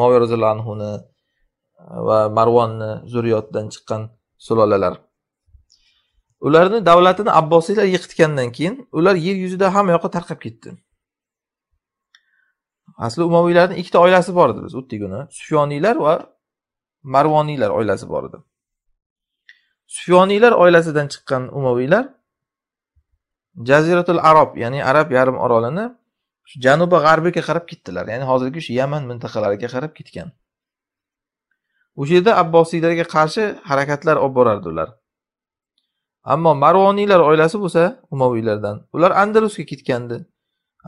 moviy roziyallohu anhuni e, va marvonni zurriyotidan chiqqan sulolalar ularni davlatini abbosiylar yiqitgandan keyin ular yer yuzida hamma yoqqa tarqab ketdi asli umaviylarni ikkita oilasi bor edi biz o'tdeguni sufyoniylar va marvoniylar oilasi bor edi sufyoniylar oilasidan chiqqan umaviylar jaziratul arob ya'ni arab yarim orolini janubi g'arbiga qarab ketdilar ya'ni hozirgi shu yaman mintaqalariga qarab ketgan o'sha yerda abbosiylarga qarshi harakatlar olib borardi ular ammo marvoniylar oilasi bo'lsa umaviylardan ular andalusga ketgandi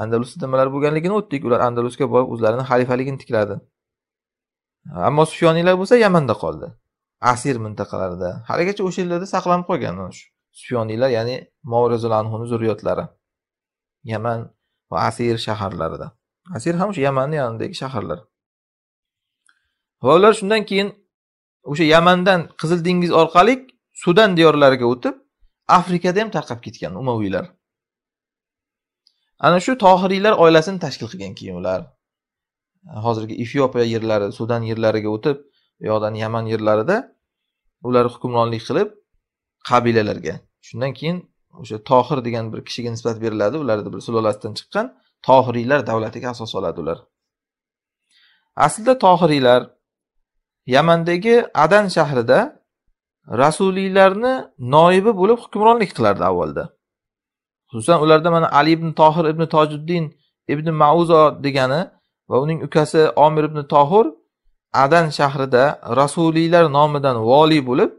andalusda nimalar bo'lganligini o'tdik ular andalusga borib o'zlarini xalifaligini tikladi ammo sufyoniylar bo'lsa yamanda qoldi asir mintaqalarida haligacha o'sha yerlarda saqlanib qolgan sufyoniylar ya'ni anhuni zurriyotlari yaman va asir shaharlarida asir ham o'sha yamanni yonidagi shaharlar va ular shundan keyin o'sha yamandan qizil dengiz orqali sudan diyorlariga o'tib afrikada ham tarqab ketgan umaviylar ana shu tohiriylar oilasini tashkil qilgan keyin ular e, hozirgi efiopiya yerlari sudan yerlariga o'tib u yoqdan yaman yerlarida ular hukmronlik qilib qabilalarga shundan keyin o'sha tohir degan bir kishiga nisbat beriladi ularni bir sulolasidan chiqqan tohiriylar davlatiga asos soladi ular aslida tohiriylar yamandagi adan shahrida rasuliylarni noibi bo'lib hukmronlik qilardi avvalda xususan ularda mana ali ibn tohir ibn tojiddin ibn mauzo degani va uning ukasi omir ibn tohir adan shahrida rasuliylar nomidan voliy bo'lib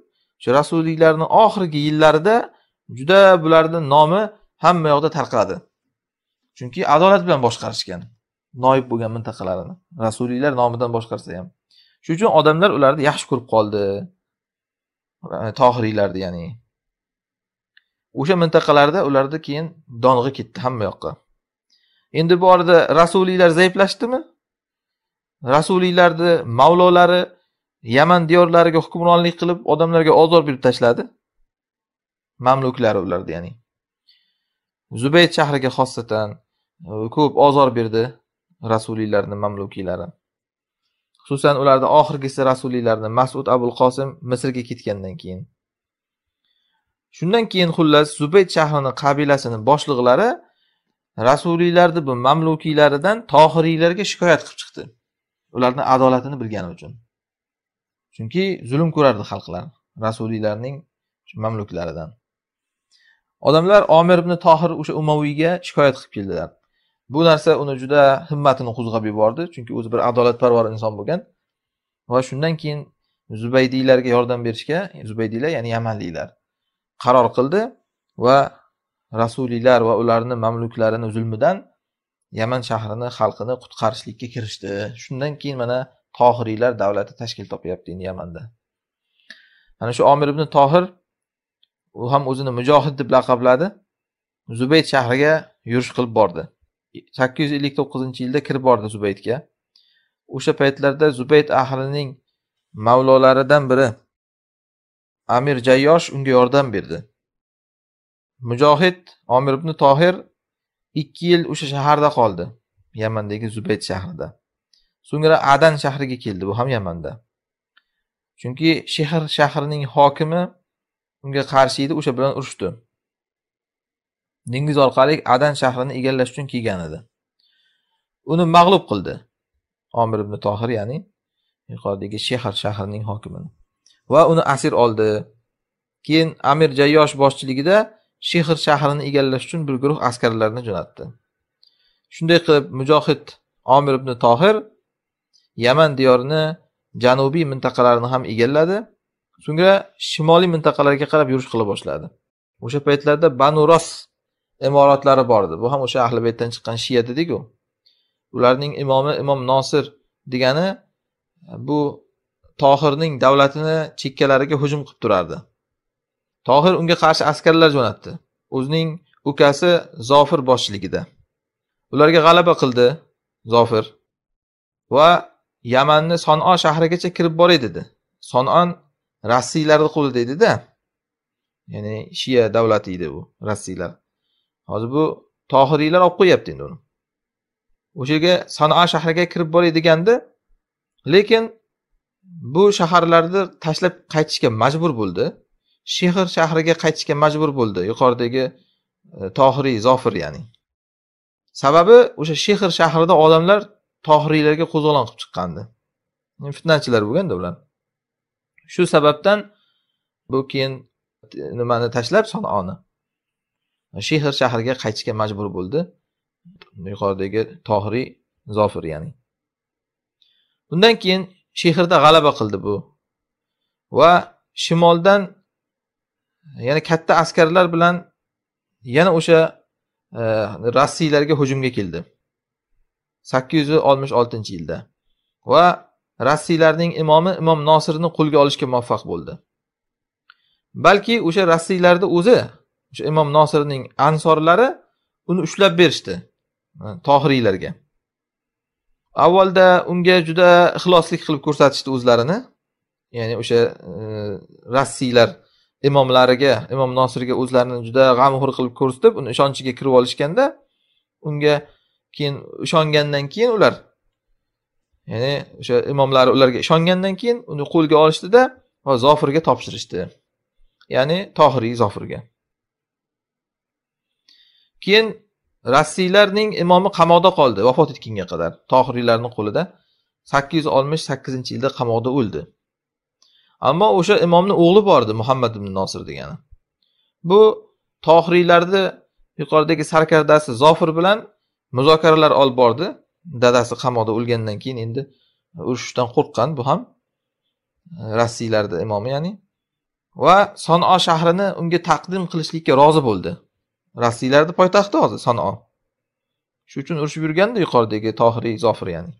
shu rasuliylarni oxirgi yillarida juda bularni nomi hamma yoqda tarqadi chunki adolat bilan boshqarishgan noib bo'lgan mintaqalarini rasuliylar nomidan boshqarsa ham shuning uchun odamlar ularni yaxshi ko'rib qoldi tohiriylarni ya'ni o'sha mintaqalarda ularda keyin dong'i ketdi hamma yoqqa endi bu orada rasuliylar zaiflashdimi rasuliylarni mavlolari yaman diyorlariga hukmronlik qilib odamlarga ozor berib tashladi mamluklari ularni ya'ni zubayd shahriga xosatan e, ko'p ozor berdi rasuliylarni mamlukiylari xususan ularni oxirgisi rasuliylarni masud abul qosim misrga ketgandan keyin shundan keyin xullas zubayd shahrini qabilasini boshliqlari rasuliylarni bu mamlukiylaridan tohiriylarga shikoyat qilib chiqdi ularni adolatini bilgani uchun chunki zulm ko'rardi xalqlar rasuliylarning mamluklaridan odamlar omir ibn tohir o'sha umaviyga shikoyat qilib keldilar bu narsa uni juda himmatini qo'zg'ab yubordi chunki o'zi bir adolatparvar inson bo'lgan va shundan keyin zubaydiylarga yordam berishga zubaydiylar ya'ni yamanliklar qaror qildi va rasuliylar va ularni mamluklarini zulmidan yaman shahrini xalqini qutqarishlikka kirishdi shundan keyin mana tohiriylar davlati tashkil topyapti endi yamanda mana shu omir ibn tohir u ham o'zini mujohid deb laqabladi zubayd shahriga yurish qilib bordi sakkiz yuz ellik to'qqizinchi yilda kirib bordi zubaydga o'sha paytlarda zubayd ahlining mavlolaridan biri amir jayyosh unga yordam berdi mujohid omir ibn tohir ikki yil o'sha shaharda qoldi yamandagi zubayd shahrida so'ngra adan shahriga keldi bu ham yamanda chunki shehr shahrining hokimi unga qarshi edi o'sha bilan urushdi dengiz orqali adan shahrini egallash uchun kelgan edi uni mag'lub qildi omir ibn tohir ya'ni yuqoridagi shehr shahrining hokimini va uni asir oldi keyin amir jayyosh boshchiligida shehr shahrini egallash uchun bir guruh askarlarni jo'natdi shunday qilib mujohid omir ibn tohir yaman diyorini janubiy mintaqalarini ham egalladi so'ngra shimoliy mintaqalarga qarab yurish qila boshladi o'sha paytlarda banuros imoratlari bor edi bu ham o'sha ahli baytdan chiqqan shiya dediku ularning imomi imom nosir degani bu tohirning davlatini chekkalariga hujum qilib turardi tohir unga qarshi askarlar jo'natdi o'zining ukasi zofir boshchiligida ularga g'alaba qildi zofir va yamanni sono shahrigacha kirib boray dedi sonon rossiylarni qo'lida edida ya'ni shiya davlati edi bu rossiylar hozir bu tohiriylar olib qo'yyapti endi uni o'sha yerga sanoa shahriga kirib boray deganda lekin bu shaharlarni tashlab qaytishga majbur bo'ldi shehr shahriga qaytishga majbur bo'ldi yuqoridagi e, tohiriy zofir ya'ni sababi o'sha shehr shahrida odamlar tohiriylarga qo'zg'olon qilib chiqqandi fitnachilar bo'lganda ular shu sababdan bu keyin e, nimani tashlab sanoni shehr shahriga qaytishga majbur bo'ldi yuqoridagi tohiriy zofir ya'ni undan keyin shehrda g'alaba qildi bu va shimoldan yana katta askarlar bilan yana o'sha e, rossiylarga hujumga keldi sakkiz yuz oltmish oltinchi yilda va rossiylarning imomi imom nosirni qo'lga olishga muvaffaq bo'ldi balki o'sha rossiylarni o'zi o'sha imom nosirning ansorlari uni ushlab berishdi e, tohiriylarga avvalda unga juda ixloslik qilib ko'rsatishdi o'zlarini ya'ni o'sha e, rossiylar imomlariga imom nosirga o'zlarini juda g'amxo'r qilib ko'rsatib uni ishonchiga kirib olishganda unga keyin ishongandan keyin ular ya'ni o'sha imomlari ularga ishongandan keyin uni qo'lga olishdida va zofirga topshirishdi ya'ni tohiriy zofirga keyin rossiylarning imomi qamoqda qoldi vafot etgunga qadar. tohiriylarni qo'lida 868 yilda qamoqda o'ldi. Ammo o'sha imomni o'g'li bor edi Muhammad ibn Nosir degani. Bu Tohiriylarni yuqoridagi sarkardasi Zofir bilan muzokaralar olib bordi. Dadasi qamoqda o'lgandan keyin endi urushdan qo'rqqan bu ham e, rossiylarni imomi, ya'ni va Son'o shahrini unga taqdim qilishlikka rozi bo'ldi. rossiyalarni poytaxti hozir sano shu uchun urushib yurganda yuqoridagi tohiriy zofir ya'ni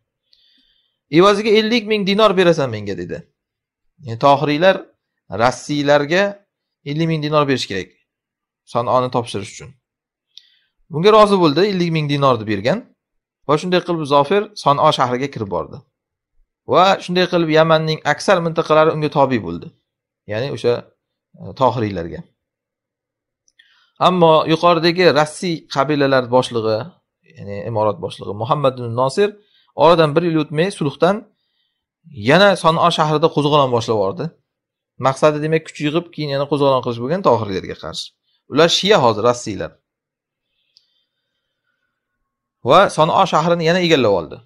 evaziga ellik ming dinor berasan menga dedi yani tohiriylar rossiyalarga ellik ming dinor berish kerak sanoni topshirish uchun bunga rozi bo'ldi ellik ming dinorni bergan va shunday qilib zofir sano shahriga kirib bordi va shunday qilib yamanning aksar mintaqalari unga tobe bo'ldi ya'ni o'sha e, tohiriylarga ammo yuqoridagi rossiy qabilalar boshlig'i ya'ni imorat boshlig'i muhammad nosir oradan bir yil o'tmay sulhdan yana sano shahrida qo'zg'olon boshlab yubordi maqsadi demak kuch yig'ib keyin yana qo'zg'olon qilish bo'lgan tohirlarga qarshi ular shiya hozir rossiylar va sano shahrini yana egallab oldi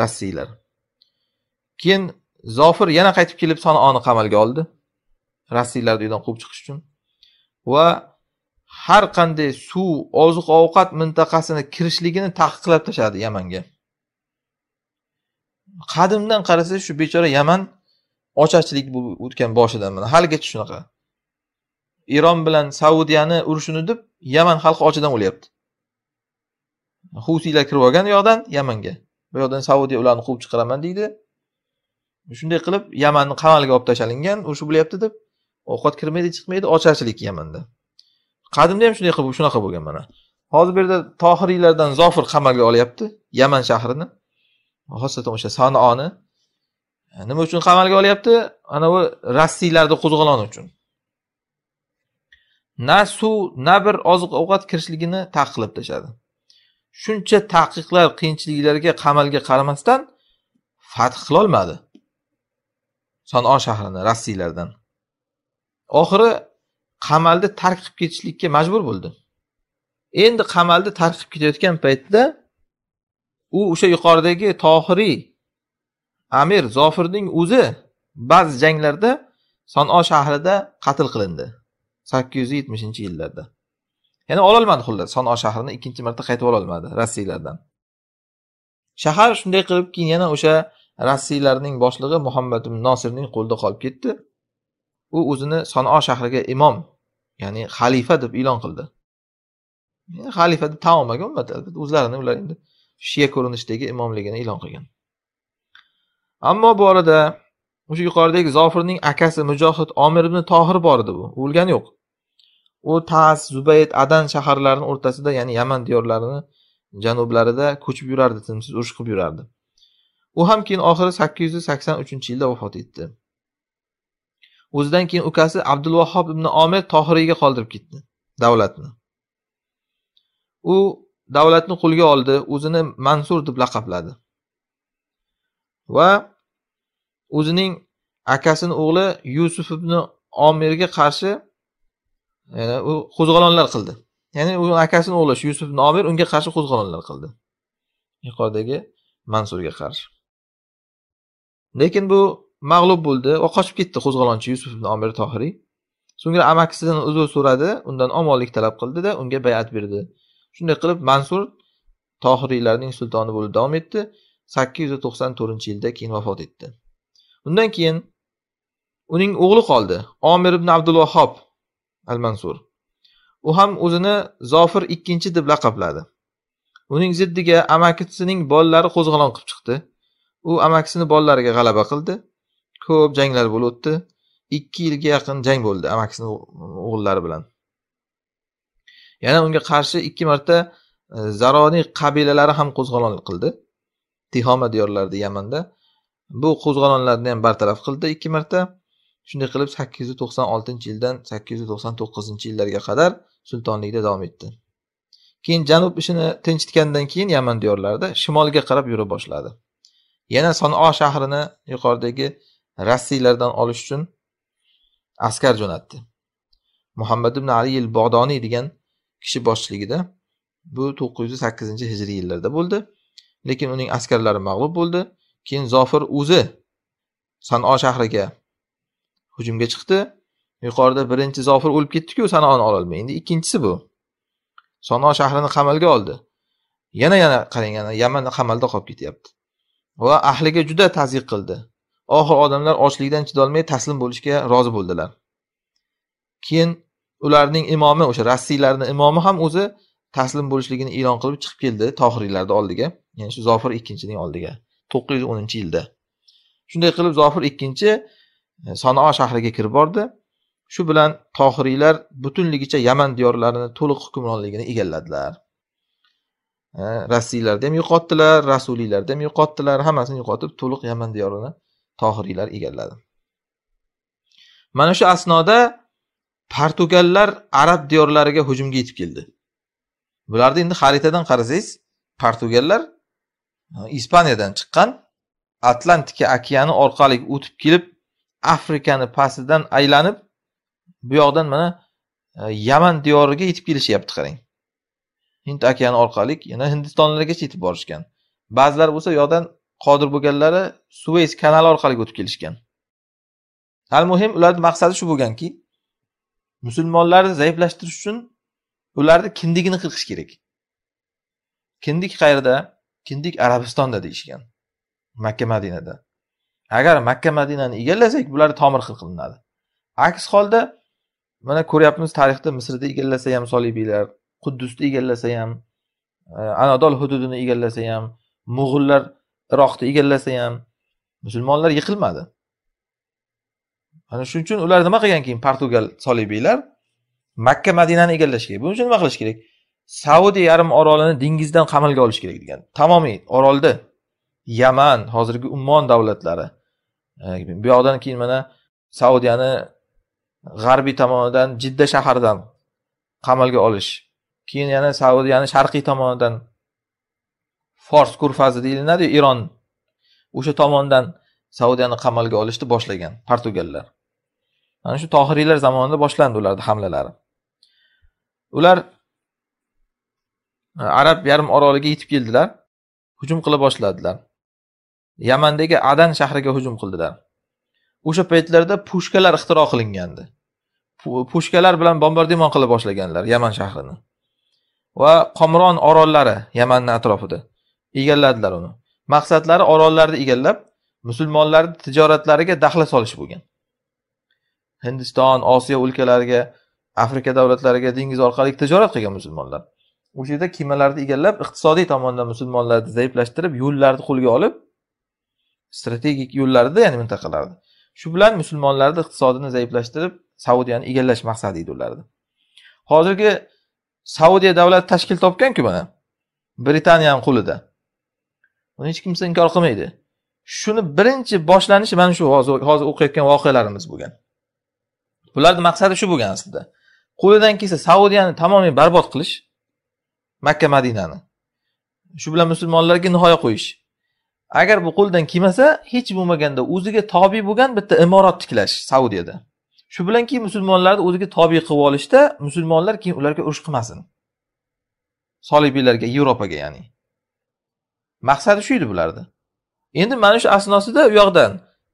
rossiylar keyin zofir yana qaytib kelib sanoani qamalga oldi rossiylarni uydan quvib chiqish uchun va har qanday suv oziq ovqat mintaqasini kirishligini taqiqlab tashladi yamanga qadimdan qarasa shu bechora yaman ocharchilik bo'lib o'tgan boshidan mana haligacha shunaqa eron bilan saudiyani urushini deb yaman xalqi ochidan o'lyapti husiylar kirib olgan u yoqdan yamanga bu yoqdan saudiya ularni quvib chiqaraman deydi shunday qilib yamanni qamalga olib tashlangan urush bo'lyapti deb ovqat kirmaydi chiqmaydi ocharchilik yamanda qadimda ham shunday qilib shunaqa bo'lgan mana hozir bu yerda tohiriylardan zofir qamalga olyapti yaman shahrini xosatan o'sha sanoni e, nima uchun qamalga olyapti ana bu rassiylarni qo'zg'oloni uchun na suv na bir oziq ovqat kirishligini taqiqlab tashladi shuncha taqiqlar qiyinchiliklarga qamalga qaramasdan fath qilolmadi sanon shahrini rossiyalardan oxiri qamalni tark qilib ketishlikka majbur bo'ldi endi qamalni tark qilib ketayotgan paytda u o'sha yuqoridagi tohiriy amir zofirning o'zi ba'zi janglarda sano shahrida qatl qilindi sakkiz yuz yetmishinchi yillarda ya'ni ololmadi xullas sano shahrini ikkinchi marta qaytib ololmadi rossiyalardan shahar shunday qilib keyin yana o'sha rossiyalarning boshlig'i muhammad nosirning qo'lida qolib ketdi u o'zini sano shahriga imom ya'ni xalifa deb e'lon qildi xalifa deb tan olmagan ummat albatta o'zlarini ular endi shiya ko'rinishdagi imomligini e'lon qilgan ammo bu orada o'sha yuqoridagi zofirning akasi mujohid omir ibn tohir bor edi u o'lgani yo'q u tas zubayd adan shaharlarini o'rtasida ya'ni yaman diyorlarini janublarida ko'chib yurardi tinimsiz urush qilib yurardi u ham keyin oxiri sakkiz yuz sakson uchinchi yilda vafot etdi o'zidan keyin ukasi abdulvahob ibn omir tohiriyga qoldirib ketdi davlatni u davlatni qo'lga oldi o'zini mansur deb laqabladi va o'zining akasini o'g'li yusuf ibn omirga qarshi yani u qo'zg'olonlar qildi ya'ni u akasini o'g'li yusuf ibn omir unga qarshi qo'zg'olonlar qildi yuqoridagi mansurga qarshi lekin bu mag'lub bo'ldi va qochib ketdi qo'zg'olonchi yusuf ibn omir tohiriy so'ngra amakisidan uzr so'radi undan omonlik talab qildida unga bayat berdi shunday qilib mansur tohiriylarning sultoni bo'lib davom etdi sakkiz yuz to'qson to'rtinchi yilda keyin vafot etdi undan keyin uning o'g'li qoldi omir ibn abdulvahob al mansur u ham o'zini zofir ikkinchi deb laqabladi uning ziddiga amakisining bolalari qo'zg'olon qilib chiqdi u amakisini bolalariga g'alaba qildi ko'p janglar bo'lib o'tdi ikki yilga yaqin jang bo'ldi amakisini o'g'illari bilan yana unga qarshi ikki marta e, zaroniy qabilalari ham qo'zg'olon qildi tihoma diyorlarida yamanda bu qo'zg'olonlarni ham bartaraf qildi ikki marta shunday qilib sakkiz yuz to'qson oltinchi yildan sakkiz yuz to'qson to'qqizinchi yillarga qadar sultonlikda davom etdi keyin janub ishini tinchitgandan keyin yaman diyorlarida shimolga qarab yura boshladi yana sano shahrini yuqoridagi rossiyalardan olish uchun askar jo'natdi muhammad ibn ali il bog'doniy degan kishi boshchiligida bu to'qqiz yuz sakkizinchi hijriy yillarda bo'ldi lekin uning askarlari mag'lub bo'ldi keyin zofir o'zi sano shahriga hujumga chiqdi yuqorida birinchi zofir o'lib ketdiku sanoni ololmay endi ikkinchisi bu sano shahrini qamalga oldi yana yana qarang yana yaman qamalda qolib ketyapti va ahliga juda tazyiq qildi oxir odamlar ochlikdan chidolmay taslim bo'lishga rozi bo'ldilar keyin ularning imomi o'sha rassiylarni imomi ham o'zi taslim bo'lishligini e'lon qilib chiqib keldi tohiriylarni oldiga ya'ni shu zofir ikkinchining oldiga to'qqiz yuz o'ninchi yilda shunday qilib zofir ikkinchi e, sanoa shahriga kirib bordi shu bilan tohiriylar butunligicha yaman diyorlarini to'liq hukmronligini egalladilar e, rassiylarni ham yo'qotdilar rasuliylarni ham yo'qotdilar hammasini yo'qotib to'liq yaman diyorini tohiriylar egalladi mana shu asnoda portugallar arab diyorlariga hujumga yetib keldi bularni endi xaritadan qarasangiz portugallar ispaniyadan chiqqan atlantika okeani orqali o'tib kelib afrikani pastidan aylanib bu yoqdan mana yaman diyoriga yetib kelishyapti qarang hind okeani orqali yana hindistonlargacha yetib borishgan ba'zilar bo'lsa u yoqdan qodir bo'lganlari Suvez kanali orqali o'tib kelishgan. Hal muhim ularning maqsadi shu bo'lganki, musulmonlarni zaiflashtirish uchun ularni kindigini qirqish kerak. Kindik qayerda? Kindik Arabistonda deyishgan. Makka Madinada. Agar Makka Madinani egallasak, bular tomir qilinadi. Aks holda mana ko'ryapmiz tarixda Misrda egallasa ham solibiylar, Quddusni egallasa ham, e, Anadol hududini egallasa ham, Mo'g'ullar iroqni egallasa ham musulmonlar yiqilmadi ana shuning uchun ular nima qilgan keyin portugal solibiylar makka madinani egallash kerak buning uchun nima qilish kerak saudiya yarim orolini dengizdan qamalga olish kerak degan tamomiy orolni yaman hozirgi ummon davlatlari bu yoqdan keyin mana saudiyani g'arbiy tomonidan jidda shahardan qamalga olish keyin yana saudiyani sharqiy tomonidan fors kurfazi deyilinadiyu iron o'sha tomondan saudiyani qamalga olishni boshlagan portugallar mana shu tohiriylar zamonida boshlandi ularni hamlalari ular e, arab yarim oroliga yetib keldilar hujum qila boshladilar yamandagi adan shahriga hujum qildilar o'sha paytlarda pushkalar ixtiro qilingandi pushkalar bilan bombardimon qila boshlaganlar yaman shahrini va qomron orollari yamanni atrofida egalladilar uni maqsadlari orollarni egallab musulmonlarni tijoratlariga daxla solish bo'lgan hindiston osiyo o'lkalariga afrika davlatlariga dengiz orqali tijorat qilgan musulmonlar o'sha yerda kemalarni egallab iqtisodiy tomondan musulmonlarni zaiflashtirib yo'llarni qo'lga olib strategik yo'llarida ya'ni mintaqalarni shu bilan musulmonlarni iqtisodini zaiflashtirib saudiyani egallash maqsadi edi ularni hozirgi saudiya davlati tashkil topganku mana britaniyani qo'lida buni hech kimsa inkor qilmaydi shuni birinchi boshlanishi mana shu hozir hozir o'qiyotgan voqealarimiz bo'lgan bularni maqsadi shu bo'lgan aslida qo'lidan kelsa saudiyani tamomiy barbod qilish makka madinani shu bilan musulmonlarga nihoya qo'yish agar bu qo'ldan kelmasa hech bo'lmaganda o'ziga tobe bo'lgan bitta imorat tiklash saudiyada shu bilan keyin musulmonlarni o'ziga tobe qilib olishda musulmonlar keyin ularga urush qilmasin solibiylarga yevropaga ya'ni maqsadi shu edi bularni endi mana shu asnosida u yoqdan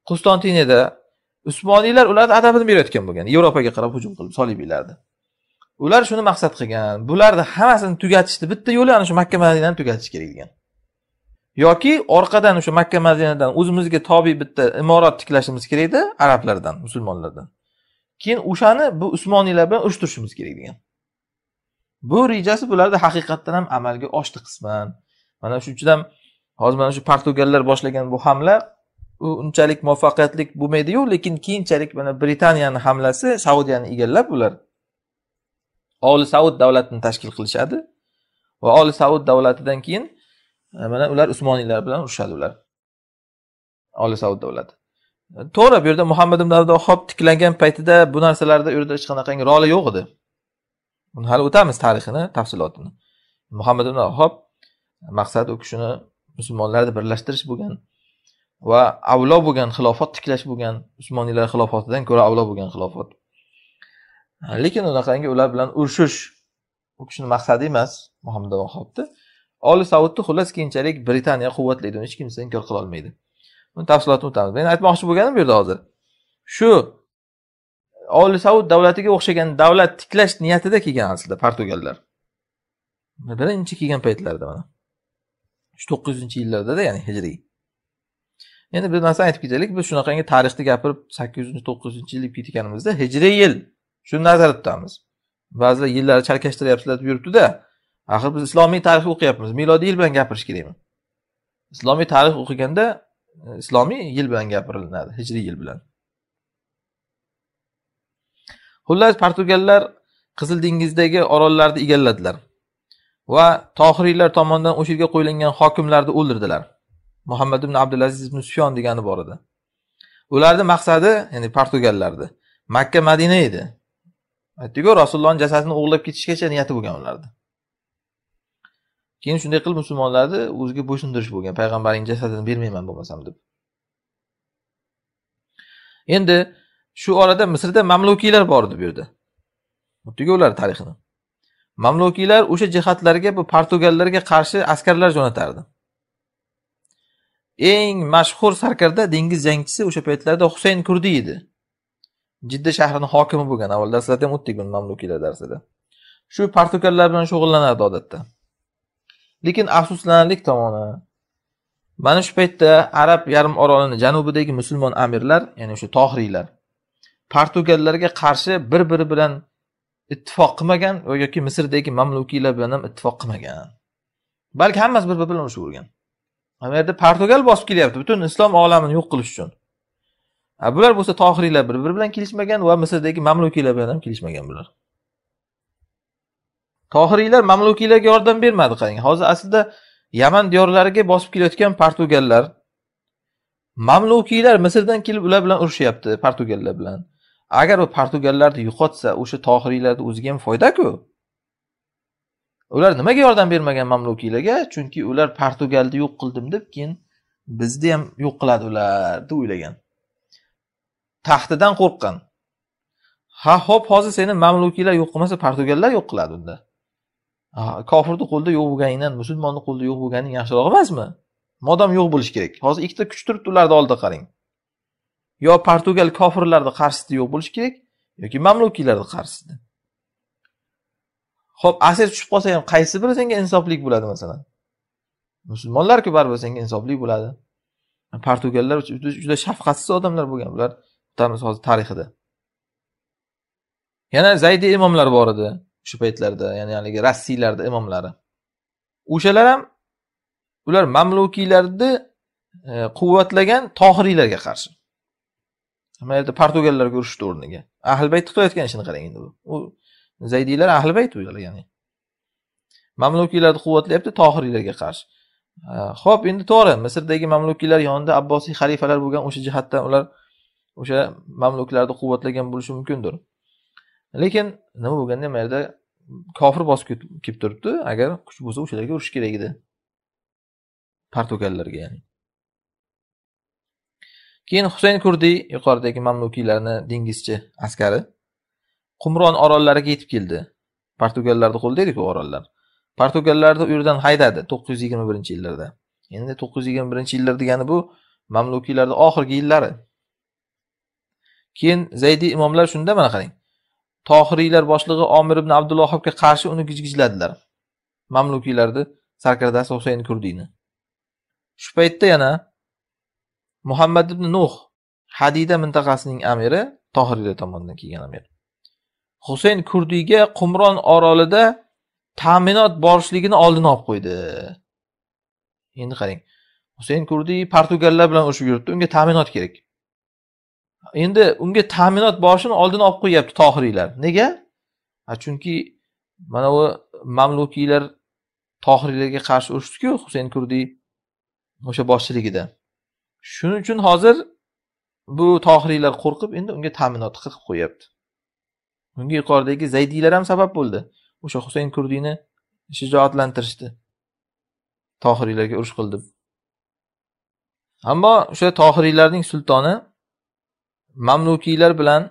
qustantiniyada usmoniylar ularni adabini berayotgan bo'lgan yevropaga qarab hujum qilib solibiylarni ular shuni maqsad qilgan bularni hammasini tugatishni bitta yo'li ana shu makka madinani tugatish kerak degan yoki orqadan o'sha makka madinadan o'zimizga tobi bitta imorat tiklashimiz kerakda arablardan musulmonlardan keyin o'shani bu usmoniylar bilan urush turishimiz kerak degan bu rejasi bularda haqiqatdan ham amalga oshdi qisman mana shuning uchun ham hozir mana shu portugallar boshlagan bu hamla u unchalik muvaffaqiyatli bo'lmaydiyu lekin keyinchalik mana britaniyani hamlasi saudiyani egallab ular oli saud davlatini tashkil qilishadi va oli saud davlatidan keyin e, mana ular usmoniylar bilan urushadi ular oli saud davlati to'g'ri bu yerda muhammad ibn abduhob tiklangan paytida bu narsalarda u yerda hech qanaqangi roli yo'q edi buni hali o'tamiz tarixini tafsilotini muhammad ibn ahob maqsad u kishini musulmonlarni birlashtirish bo'lgan va avlo bo'lgan xilofat tiklash bo'lgan usmoniylar xilofatidan ko'ra avlo bo'lgan xilofat lekin unaqangi ular bilan urushish u kishini maqsadi emas muhammad vahobni oli saudni xullas keyinchalik britaniya quvvatlaydi uni hech kimsa inkor qilolmaydi buni tafsilotini o'tamiz men aytmoqchi bo'lganim bu yerda hozir shu oli saud davlatiga o'xshagan davlat tiklash niyatida kelgan aslida portugallar birinchi kelgan paytlarida mana uch yuzinchi yillardada ya'ni hijriy endi bir narsani aytib ketaylik biz shunaqangi tarixni gapirib sakkiz yuzinchi yuzinchi yil deb ketganimizda hijriy yil shuni nazarda tutamiz ba'zilar yillarni chalkashtiryapsizlar deb yuribdida axir biz islomiy tarix o'qiyapmiz milodiy yil bilan gapirish kerakmi islomiy tarix o'qiganda e, islomiy yil bilan gapiriladi hijriy yil bilan xullas portugallar qizil dengizdagi orollarni egalladilar va tohiriylar tomonidan o'sha yerga qo'yilgan hokimlarni o'ldirdilar muhammad ibn abdulaziz ibn sufyon degani bor edi ularni maqsadi ya'ni portugallarni makka madina edi aytdiku rasulullohni jasadini o'g'irlab ketishgacha niyati bo'lgan ularni keyin shunday qilib musulmonlarni o'ziga bo'ysundirish bo'lgan payg'ambaring jasadini bermayman bo'lmasam deb endi shu orada misrda mamlukiylar bor edi bu yerda ular tarixini mamlukiylar o'sha jihatlarga bu portugallarga qarshi askarlar jo'natardi eng mashhur sarkarda dengiz jangchisi o'sha paytlarda husayn kurdiy edi jidda shahrini hokimi bo'lgan avval darslarda ham o'tdik buni mamlukiylar darsida shu portugallar bilan shug'ullanardi odatda lekin afsuslanarlik tomoni mana shu paytda arab yarim orolini janubidagi musulmon amirlar ya'ni o'sha tohriylar portugallarga qarshi bir biri bilan ittifoq qilmagan yoki misrdagi mamlukiylar bilan ham ittifoq qilmagan balki hammasi bir biri bilan urushavergan mana bu yerda portugal bosib kelyapti butun islom olamini yo'q qilish uchun bular bo'lsa tohiriylar bir biri bilan kelishmagan va misrdagi mamlukiylar bilan ham kelishmagan bular tohiriylar mamlukiylarga yordam bermadi qarang hozir aslida yaman diyorlariga bosib kelayotgan portugallar mamlukiylar misrdan kelib ular bilan urushyapti portugallar bilan agar u portugallarni yo'qotsa o'sha tohiriylarni o'ziga ham foydaku ular nimaga yordam bermagan mamlukiylarga chunki ular portugalni yo'q qildim deb keyin bizni ham yo'q qiladi ular deb o'ylagan taxtidan qo'rqqan ha ho'p hozir seni mamlukiylar yo'q qilmasa portugallar yo'q qiladi unda kofirni qo'lida yo'q bo'lganingdan musulmonni qo'lida yo'q bo'lganing yaxshiroq emasmi modam yo'q bo'lishi kerak hozir ikkita kuch turibdi ularni oldida qarang yo portugal kofirlarni qarshisida yo'q bo'lishi kerak yoki mamlukiylarni qarshisida ho'p asir tushib qolsa ham qaysi biri senga insofli bo'ladi masalan musulmonlarku baribir senga insofli bo'ladi portugallar juda shafqatsiz odamlar bo'lgan bular o'tamiz hozir tarixida yana zaydi imomlar bor edi o'sha paytlarda ya'ni haligi rossiyalarni imomlari o'shalar ham ular mamlukiylarni e, quvvatlagan tohiriylarga qarshi nima yerda portugallarga urushni o'rniga ahli bayt qilayotgan ishini qarang endi u zaydiylar ahli bayt ular ya'ni mamlukiylarni quvvatlayapti tohiriylarga qarshi ho'p endi to'g'ri misrdagi mamlukiylar yonida abbosiy xalifalar bo'lgan o'sha jihatdan ular o'sha mamluklarni quvvatlagan bo'lishi mumkindir lekin nima bo'lganda mana yerda kofir bosib kelib turibdi agar kuch bo'lsa o'shalarga urish kerak edi portugallarga ya'ni Keyin Husayn Kurdiy yuqoridagi mamlukiylarni dengizchi askari Qumron orollariga yetib keldi. Portugallarni qo'lida ediku orollar. Portugallarni u yerdan haydadi 921-yillarda. Endi 921-yillar degani bu mamlukiylarni oxirgi yillari. Keyin Zaydi imomlar shunda mana qarang. Tohiriylar boshlig'i Omir ibn Abdullohobga qarshi uni gijgijladilar. Mamlukiylarni sarkardasi Husayn Kurdiyni. Shu paytda yana muhammad ibn nuh hadida mintaqasining amiri tohiriylar tomonidan kelgan amir husayn kurdiyga qumron orolida ta'minot borishligini oldini olib qo'ydi endi qarang husayn kurdiy portugallar bilan urushib yuribdi unga ta'minot kerak endi unga ta'minot borishini oldini olib qo'yyapti tohiriylar nega chunki mana bu mamlukiylar tohiriylarga qarshi urushdiku husayn kurdiy o'sha boshchiligida shuning uchun hozir bu tohiriylar qo'rqib endi unga ta'minot qilib qo'yapti bunga yuqoridagi zaydiylar ham sabab bo'ldi o'sha husayn kurdiyni shijoatlantirishdi tohiriylarga urush qil deb ammo o'sha tohiriylarning sultoni mamlukiylar bilan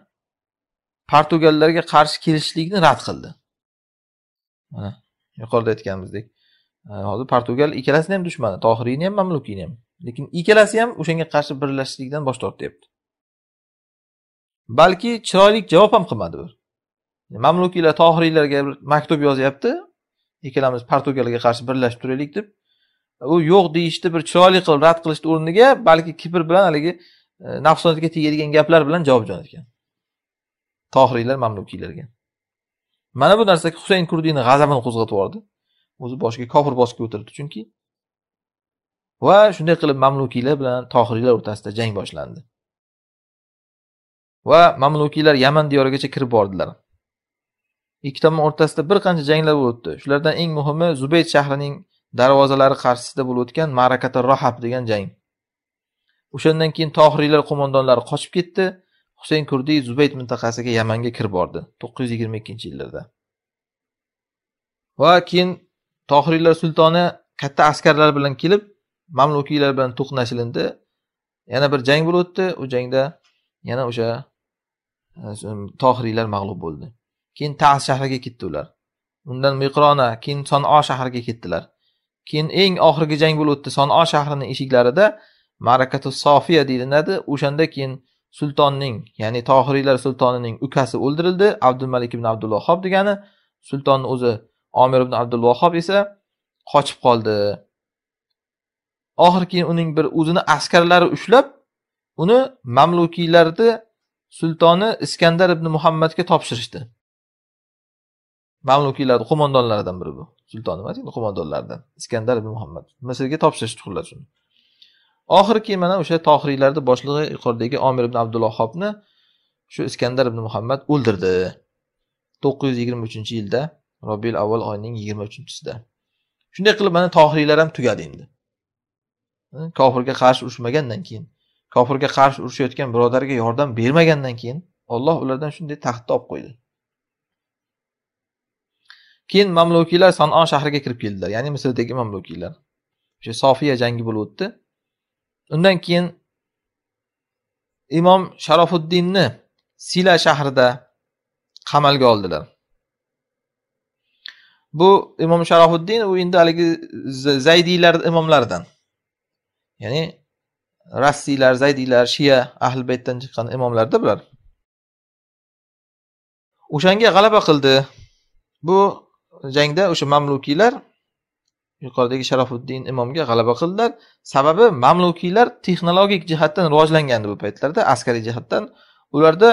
portugallarga qarshi kelishlikni rad qildi mana yuqorida aytganimizdek e, hozir portugal ikkalasini ham dushmani tohiriyni ham mamlukiyni ham lekin ikkalasi ham o'shanga qarshi birlashishlikdan bosh tortyapti balki chiroyli javob ham qilmadi mamlukiylar tohiriylarga maktub yozyapti ikkalamiz portugaliyaga qarshi birlashib turaylik deb u yo'q deyishni bir chiroyli qilib rad qilishni o'rniga balki kibr bilan haligi e, nafsoniyatga tegadigan gaplar bilan javob jo'natgan tohiriylar mamlukiylarga mana bu narsa husayn kurdiyni g'azabini qo'zg'atib yubordi o'zi boshiga kofir bosib o'tirdi chunki va shunday qilib mamlukiylar bilan tohiriylar o'rtasida jang boshlandi va mamlukiylar yaman diyorigacha kirib bordilar ikki tomon o'rtasida bir qancha janglar bo'lib o'tdi shulardan eng muhimi zubayd shahrining darvozalari qarshisida bo'lib o'tgan marakata rohab degan jang o'shandan keyin tohiriylar qo'mondonlari qochib ketdi husayn kurdiy zubayd mintaqasiga yamanga kirib bordi to'qqiz yuz yigirma ikkinchi yillarda va keyin tohiriylar sultoni katta askarlar bilan kelib mamlukiylar bilan to'qnashilindi yana bir jang bo'lib o'tdi u jangda yana o'sha e, tohiriylar mag'lub bo'ldi keyin tas shahriga ketdi ular undan miqrona keyin sono shahriga ketdilar keyin eng oxirgi jang bo'lib o'tdi sono shahrini eshiklarida marakatu sofiya deyiladi o'shanda keyin sultonning ya'ni tohiriylar sultonining ukasi o'ldirildi abdumalik ibn abdulvahob degani sultonni o'zi omir ibn abdulvahob esa qochib qoldi oxiri keyin uning bir o'zini askarlari ushlab uni mamlukiylarni sultoni iskandar ibn muhammadga topshirishdi mamlukiylarni qo'mondonlaridan biri bu sulton emas endi qo'mondonlaridan iskandar ibn muhammad misrga topshirishdi xullas uni oxiri keyin mana o'sha tohiriylarni boshlig'i yuqoridagi omir ibn abdullohobni shu iskandar ibn muhammad o'ldirdi to'qqiz yuz yigirma uchinchi yilda robiul avval oyining yigirma uchinchisida shunday qilib mana tohiriylar ham tugadi endi kofirga qarshi urushmagandan keyin kofirga qarshi urushayotgan birodarga yordam bermagandan keyin olloh ulardan shunday taxtni olib qo'ydi keyin mamlukiylar sanon shahriga kirib keldilar ya'ni misrdagi mamlukiylar o'sha sofiya jangi bo'lib o'tdi undan keyin imom sharofiddinni sila shahrida qamalga oldilar bu imom sharofiddin u endi haligi zaydiylar imomlaridan ya'ni rassiylar zaydiylar shiya ahli baytdan chiqqan imomlarda bular o'shanga g'alaba qildi bu jangda o'sha mamlukiylar yuqoridagi sharofiddin imomga g'alaba qildilar sababi mamlukiylar texnologik jihatdan rivojlangandi bu paytlarda askariy jihatdan ularda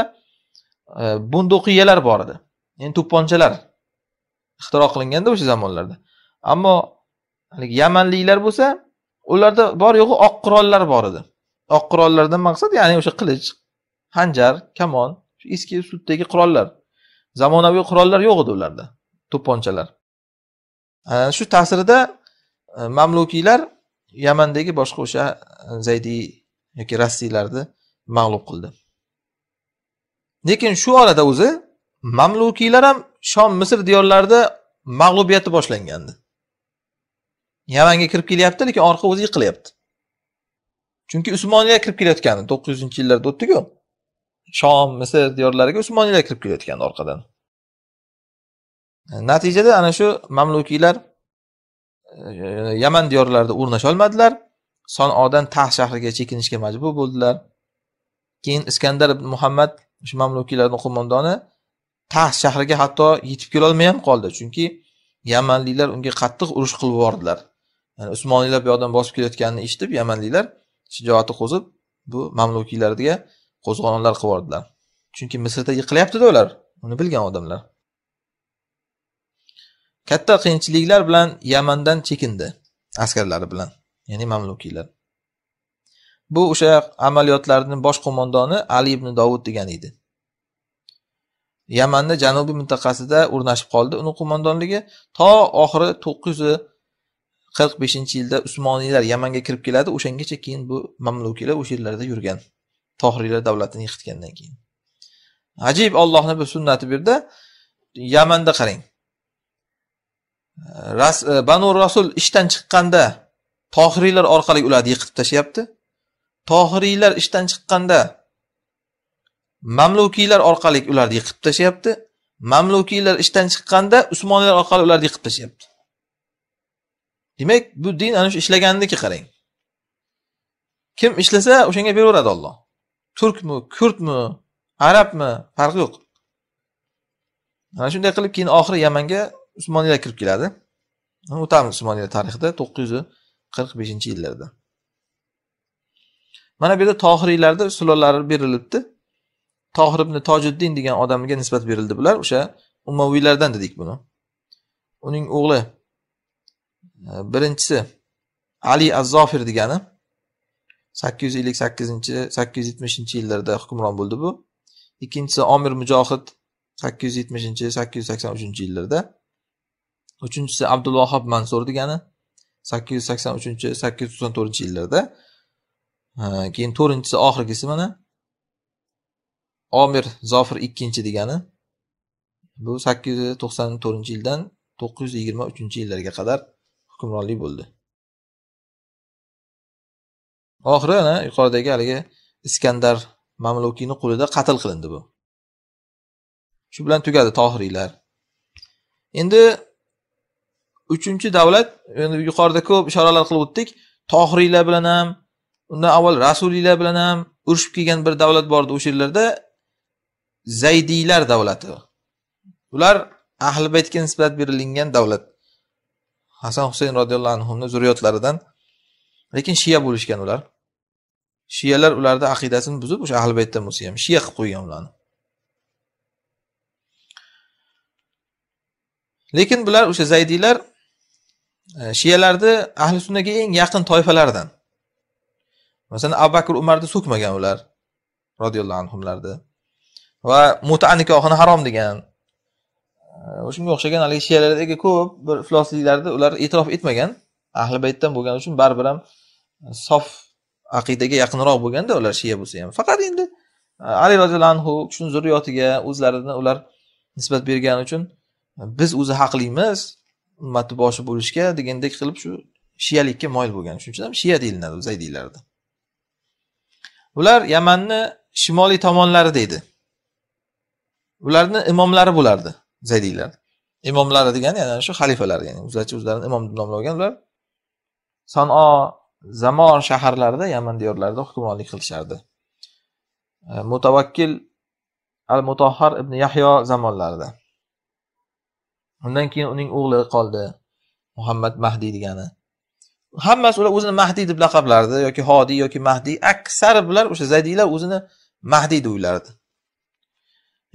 e, bunduqiyalar bor edi ya'ni to'pponchalar ixtiro qilinganda o'sha zamonlarda ammo haligi yamanliklar bo'lsa ularda bor yo'g'i oq qurollar bor edi oq qurollardan maqsad ya'ni o'sha qilich hanjar kamon eski uslubbdagi qurollar zamonaviy qurollar yo'q edi ularda to'pponchalar shu ta'sirida e, mamlukiylar yamandagi boshqa o'sha e, zaydiy yoki rassiylarni mag'lub qildi lekin shu orada o'zi mamlukiylar ham shom misr diyorlarida mag'lubiyati boshlangandi yamanga kirib kelyapti lekin orqa o'zi yiqilyapti chunki usmoniylar kirib kelayotgandi to'qqiz yuzinchi yillarda o'tdiku shom misr diyorlariga usmoniylar kirib kelayotgandi orqadan natijada ana shu mamlukiylar e, yaman diyorlarida o'rnasholmadilar sanodan tah shahriga chekinishga majbur bo'ldilar keyin iskandar ibn muhammad shu mamlukiylarni qo'mondoni tah shahriga hatto yetib kelolmay ham qoldi chunki yamanliklar unga qattiq urush qilib yubordilar yani usmoniylar bu yoqdan bosib kelayotganini eshitib yamanliklar shijoati qo'zib bu mamlukiylarga qo'zg'olonlar qilib yubordilar chunki misrda yiqilyaptida ular uni bilgan odamlar katta qiyinchiliklar bilan yamandan chekindi askarlari bilan ya'ni mamlukiylar bu o'sha amaliyotlarni bosh qo'mondoni ali ibn dovud degan edi yamanni janubiy mintaqasida o'rnashib qoldi uni qo'mondonligi to oxiri to'qqiz yuz qirq beshinchi yilda usmoniylar yamanga kirib keladi o'shangacha keyin bu mamlukiylar o'sha yerlarda yurgan tohriylar davlatini yiqitgandan keyin ajib ollohni bir sunnati bu yerda yamanda qarang Ras, e, banu rasul ishdan chiqqanda tohiriylar orqali ularni yiqitib tashlayapti tohiriylar ishdan chiqqanda mamlukiylar orqali ularni yiqitib tashlayapti mamlukiylar ishdan chiqqanda usmoniylar orqali ularni yiqitib tashlayapti demak bu din ana shu ishlaganniki qarang kim ishlasa o'shanga beraveradi olloh turkmi kurdmi arabmi farqi yo'q ana shunday qilib keyin oxiri yamanga usmoniylar kirib keladi o'tamiz usmoniylar tarixida to'qqiz yuz qirq beshinchi yillarda mana bu yerda tohiriylarni sulollari berilibdi tohir ibn tojiddin degan odamga nisbat berildi bular o'sha umaviylardan dedik buni uning o'g'li birinchisi ali azzofir degani sakkiz yuz ellik sakkizinchi sakkiz yuz yetmishinchi yillarda hukmron bo'ldi bu ikkinchisi omir mujohid sakkiz yuz yetmishinchi sakkiz yuz sakson uchinchi yillarda uchinchisi abdulvahob mansur degani sakkiz yuz sakson uchinchi sakkiz yuz to'qson to'rtinchi yillarda keyin to'rtinchisi oxirgisi mana omir zofir ikkinchi degani bu sakkiz yuz to'qson to'rtinchi yildan to'qqiz yuz yigirma uchinchi yillarga qadar hukmronlik bo'ldi oxiri ana yuqoridagi haligi iskandar mamlukiyni qo'lida qatl qilindi bu shu bilan tugadi tohiriylar endi uchinchi davlat endi yuqorida ko'p ishoralar qilib o'tdik tohiriylar bilan ham undan avval rasuliylar bilan ham urushib kelgan bir davlat bor edi o'sha yerlarda zaydiylar davlati ular ahli baytga nisbat berilingan davlat hasan husayn roziyallohu anhuni zurriyotlaridan lekin shiya bo'lishgan ular shiyalar ularni aqidasini buzib o'sha ahli baytdan bo'lsa ham shiya qilib qo'ygan ularni lekin bular o'sha zaydiylar e, shiyalarni ahli sunnaga eng yaqin toifalaridan masalan abu bakr umarni so'kmagan ular roziyallohu anhularni va muta nikohini harom degan o'shanga э, o'xshagan haligi shiyalardagi ko'p bir iflosliklarni ular e'tirof etmagan ahli baytdan bo'lgani uchun baribir ham e, sof aqidaga yaqinroq bo'lganda ular shiya bo'lsa ham faqat endi e, ali roziyallohu anhu kishini zurriyotiga o'zlarini ular nisbat bergani uchun e, biz o'zi haqlimiz ummatni boshi bo'lishga degandek qilib shu shiyalikka moyil bo'lgan shuning uchun ham shiya deyiladi zaydiylarda ular yamanni shimoliy tomonlari deydi ularni imomlari bo'lardi zaydiylar imomlari degani yana shu xalifalar ya'ni o'zlaricha o'zlarini imom deb nomlagan ular sano zamon shaharlarida yaman diyorlarida hukmronlik qilishardi e, mutavakkil al mutohhar ibn yahyo zamonlarida undan keyin uning o'g'li qoldi muhammad mahdiy degani hammasi ular o'zini mahdiy deb laqablardi yoki hodiy yoki mahdiy aksar bular o'sha zaydiylar o'zini mahdiy o'ylardi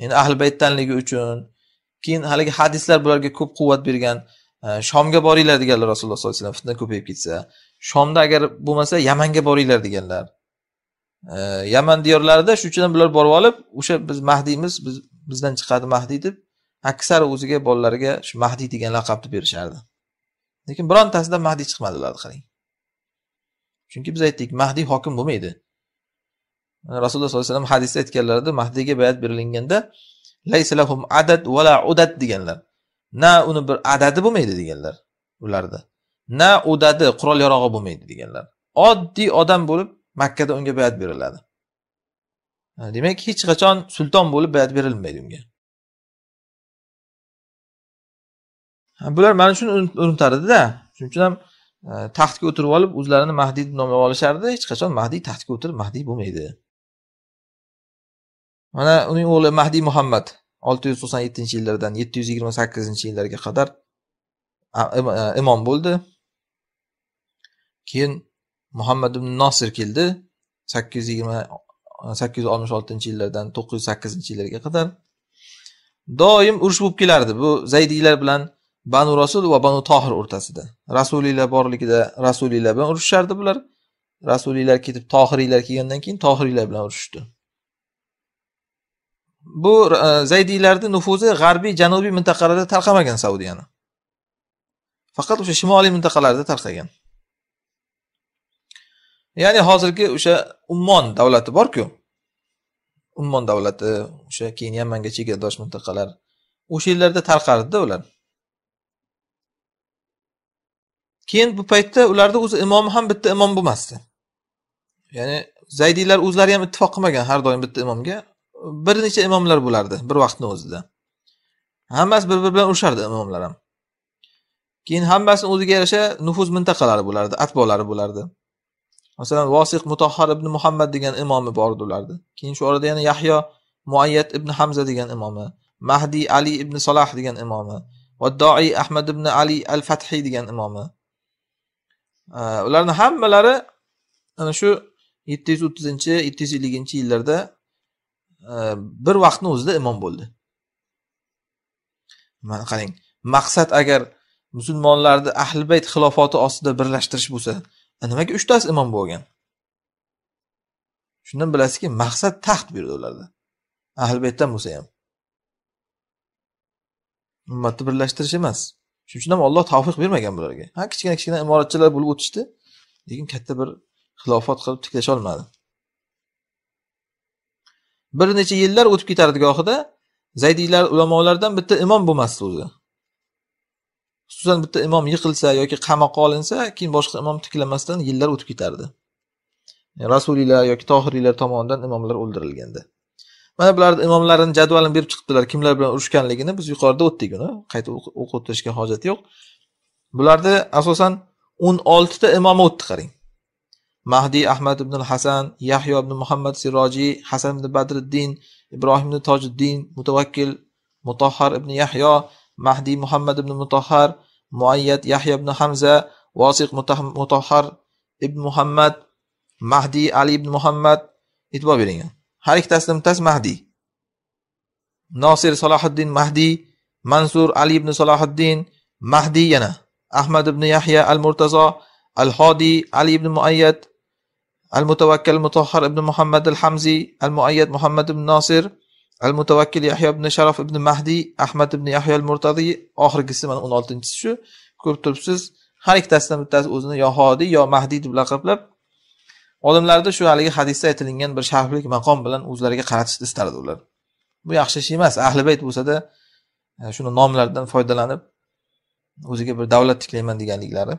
endi ahli baytdanligi uchun keyin haligi hadislar bularga ko'p quvvat bergan e, shomga boringlar deganlar rasululloh sollallohu alayhi vasallam fitna ko'payib ketsa shomda agar bo'lmasa yamanga boringlar deganlar e, yaman diyorlarida shuning uchun bular borib olib o'sha biz mahdiymiz biz bizdan chiqadi mahdiy deb aksar o'ziga bolalariga shu mahdiy degan laqabni berishardi lekin birontasida mahdiy chiqmadilar qarang chunki biz aytdik mahdiy hokim bo'lmaydi rasululloh sollallohu alayhi vasallam hadisda aytganlarida mahdiyga bayat berilganda laysalahum adad vala udad deganlar na uni bir adadi bo'lmaydi deganlar ularda na udadi qurol yarog'i bo'lmaydi deganlar oddiy odam bo'lib makkada unga bayat beriladi demak hech qachon sulton bo'lib bayat berilmaydi unga bular mana shuni unutardida shuning uchun ham e, taxtga o'tirib olib o'zlarini mahdiy deb nomlab olishardi hech qachon mahdiy taxtga o'tirib mahdiy bo'lmaydi mana uning o'g'li mahdiy muhammad olti yuz to'qson yettinchi yillardan yetti yuz yigirma sakkizinchi yillarga qadar e, imom bo'ldi keyin muhammad ibn nosir keldi sakkiz yuz yigirma sakkiz yuz oltmish oltinchi yillardan to'qqiz yuz sakkizinchi yillarga qadar doim urush bo'lib kelardi bu zaydiylar bilan banu rasul va banu tohir o'rtasida rasuliylar borligida rasuliylar bilan urushishardi bular rasuliylar ketib tohiriylar kelgandan keyin tohiriylar bilan urushishdi bu e, zaydiylarni nufuzi g'arbiy janubiy mintaqalarda tarqamagan saudiyani faqat o'sha shimoliy mintaqalarda tarqagan ya'ni hozirgi o'sha ummon davlati borku ummon davlati o'sha keyin yamanga chegaradosh mintaqalar o'sha yillarda tarqardida ular keyin bu paytda ularni o'zi imomi ham bitta imom bo'lmasdi ya'ni zaydiylar o'zlari ham ittifoq qilmagan har doim bitta imomga bir necha imomlar bo'lardi bir vaqtni o'zida hammasi bir biri bilan urushardi imomlar ham keyin hammasini o'ziga yarasha nufuz mintaqalari bo'lardi atbolari bo'lardi masalan vosiq mutohhar ibn muhammad degan imomi bor edi ularni keyin shu orada yana yahyo muayyat ibn hamza degan imomi mahdiy ali ibn salah degan imomi va doiy ahmad ibn ali al fathiy degan imomi ularni hammalari ana shu yetti yuz o'ttizinchi yetti yuz elliginchi yillarda bir vaqtni o'zida imom bo'ldi mana qarang maqsad agar musulmonlarni ahli bayt xilofati ostida birlashtirish bo'lsa e, nimaga uchtasi imom bo'lgan shundan bilasizki maqsad taxt buyurdi ularda ahli baytdan bo'lsa ham ummatni birlashtirish emas shuning uchun ham olloh tavfiq bermagan bularga ha kichkina kichkina imoratchilar bo'lib o'tishdi lekin katta bir xilofat qilib tiklasholmadi bir necha yillar o'tib ketardi gohida zaydiylar ulamolardan bitta imom bo'lmasdi o'zi xususan bitta imom yiqilsa yoki qamoqqa olinsa keyin boshqa imom tiklamasdan yillar o'tib ketardi rasuliylar yoki tohiriylar tomonidan imomlar o'ldirilganda mana bularni imomlarini jadvalini berib chiqibdilar kimlar bilan urushganligini biz yuqorida o'tdik uni qayta o'qib o'tishga hojat yo'q bularni asosan o'n oltita imom o'tdi qarang Mahdi ahmad ibn al hasan Yahya ibn muhammad Siraji, hasan ibn Badr badriddin Ibrahim ibn Taj tojiddin mutavakkil mutahhar ibn Yahya, Mahdi muhammad ibn mutahhar muayyad yahya ibn hamza vosiq mutahhar ibn muhammad Mahdi ali ibn muhammad e'tibor beringlar har ikkitasida bittasi mahdiy nosir salohiddin mahdiy mansur ali ibn salohiddin Mahdi yana ahmad ibn yahya al murtaza al hadi ali ibn muayyad al ibn muhammad al hamzi al muayyad muhammad ibn nosir al mutavakkil yahyo ibn sharof ibn mahdiy ahmad ibn yahyo al murtadiy oxirgisi mana 16 oltinchisi shu ko'rib turibsiz har ikkitasidan bittasi o'zini yo hodiy yo mahdiy deb laqablab olimlarda shu haligi hadisda aytilingan bir sharflik maqom bilan o'zlariga qaratishni istardi ular bu yaxshi ish emas ahli bayt bo'lsada e, shuni nomlardan foydalanib o'ziga bir davlat tiklayman deganliklari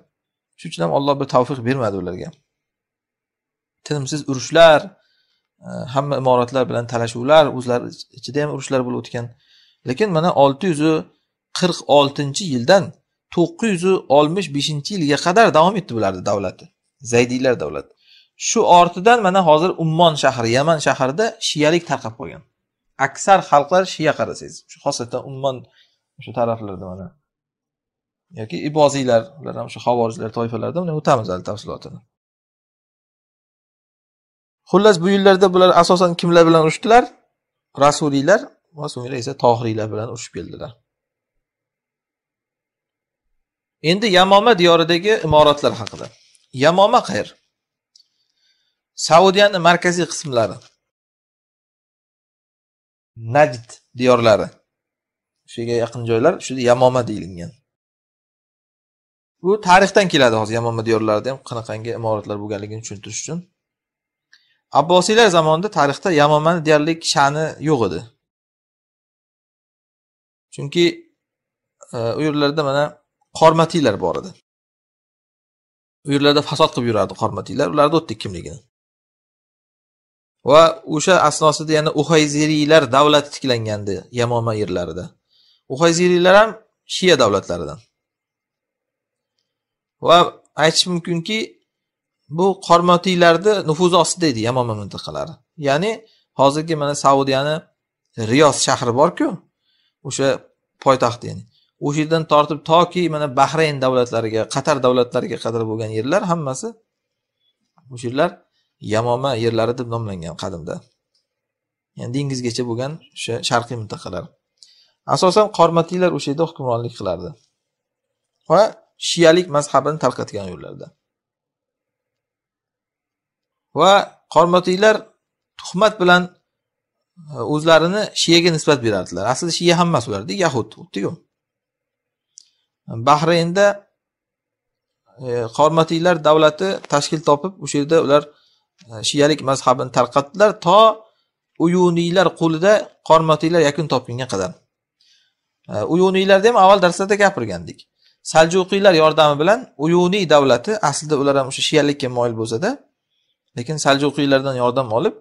shuning uchun ham olloh bir tavfiq bermadi ularga tinimsiz urushlar e, hamma imoratlar bilan talashuvlar o'zlari ichida ham urushlar bo'lib o'tgan lekin mana olti yuz qirq oltinchi yildan to'qqiz yuz oltmish beshinchi yilga qadar davom etdi bularni davlati zaydiylar davlati shu ortidan mana hozir ummon shahri yaman shahrida shiyalik tarqab qolgan aksar xalqlar shiya qarasangiz xosatan ummon shu taraflarda mana yoki iboziylar ular ham shu havorijlar toifalarida uni o'tamiz hali tafsilotini xullas bu yillarda bular asosan kimlar bilan urushdilar rasuliylar va so'ngra esa tohiriylar bilan urushib keldilar endi yamoma diyoridagi imoratlar haqida yamoma qayer saudiyani markaziy qismlari najd diyorlari shu yerga yaqin joylar shu yamoma deyilgan bu tarixdan keladi hozir yamoma diyorlarida ham qanaqangi imoratlar bo'lganligini tushuntirish uchun Abbosiylar zamonida tarixda yamomani deyarli sha'ni yo'q edi. Chunki e, u yerlarda mana qormatiylar bor edi. U yerlarda fasod qilib yurardi qormatiylar, ularni o'tdik kimligini. Va o'sha asnosida yana Uhayziriylar davlati tiklangandi yamoma yerlarida. Uhayziriylar ham Shiya davlatlaridan. Va aytish mumkinki, bu qormatiylarni nufuzi ostida edi yamama mintaqalari ya'ni hozirgi mana saudiyani riyoz shahri borku o'sha poytaxti ya'ni o'sha yerdan tortib toki mana bahrayn davlatlariga qatar davlatlariga qadar bo'lgan yerlar hammasi o'sha yerlar yamoma yerlari deb nomlangan qadimda ya'ni dengizgacha bo'lgan o'sha sharqiy mintaqalar asosan qormatiylar o'sha yerda hukmronlik qilardi va shiyalik mazhabini tarqatgan yo'llarda va qormatiylar tuhmat bilan e, o'zlarini shiyaga nisbat berardilar aslida shiya ham emas ularda yahud xuddiku bahraynda e, qormatiylar davlati tashkil topib o'sha yerda ular e, shiyalik mazhabini tarqatdilar to uyuniylar qo'lida qormatiylar yakun topgunga qadar uyuniylarda ham avval darslarda gapirgandik saljuqiylar yordami bilan uyuniy davlati aslida ular ham o'sha shiyalikka moyil bo'lsada lekin saljuqiylardan yordam olib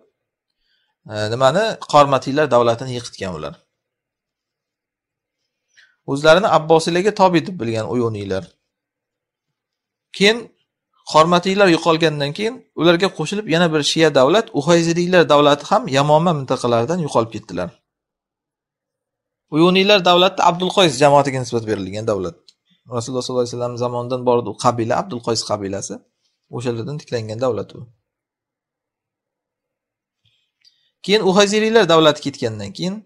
e, nimani qormatiylar davlatini yiqitgan ular o'zlarini abbosiylarga tob deb bilgan uyuniylar keyin qormatiylar yo'qolgandan keyin ularga qo'shilib yana bir shiya davlat uhayziriylar davlati ham yamoma mintaqalaridan yo'qolib ketdilar uyuniylar davlati abdul jamoatiga nisbat berilgan davlat rasululloh sollallohu alayhi vasallam zamonidan edi u qabila abdul qabilasi o'shalardan tiklangan davlat u Keyin Uhaziriylar davlati ketgandan keyin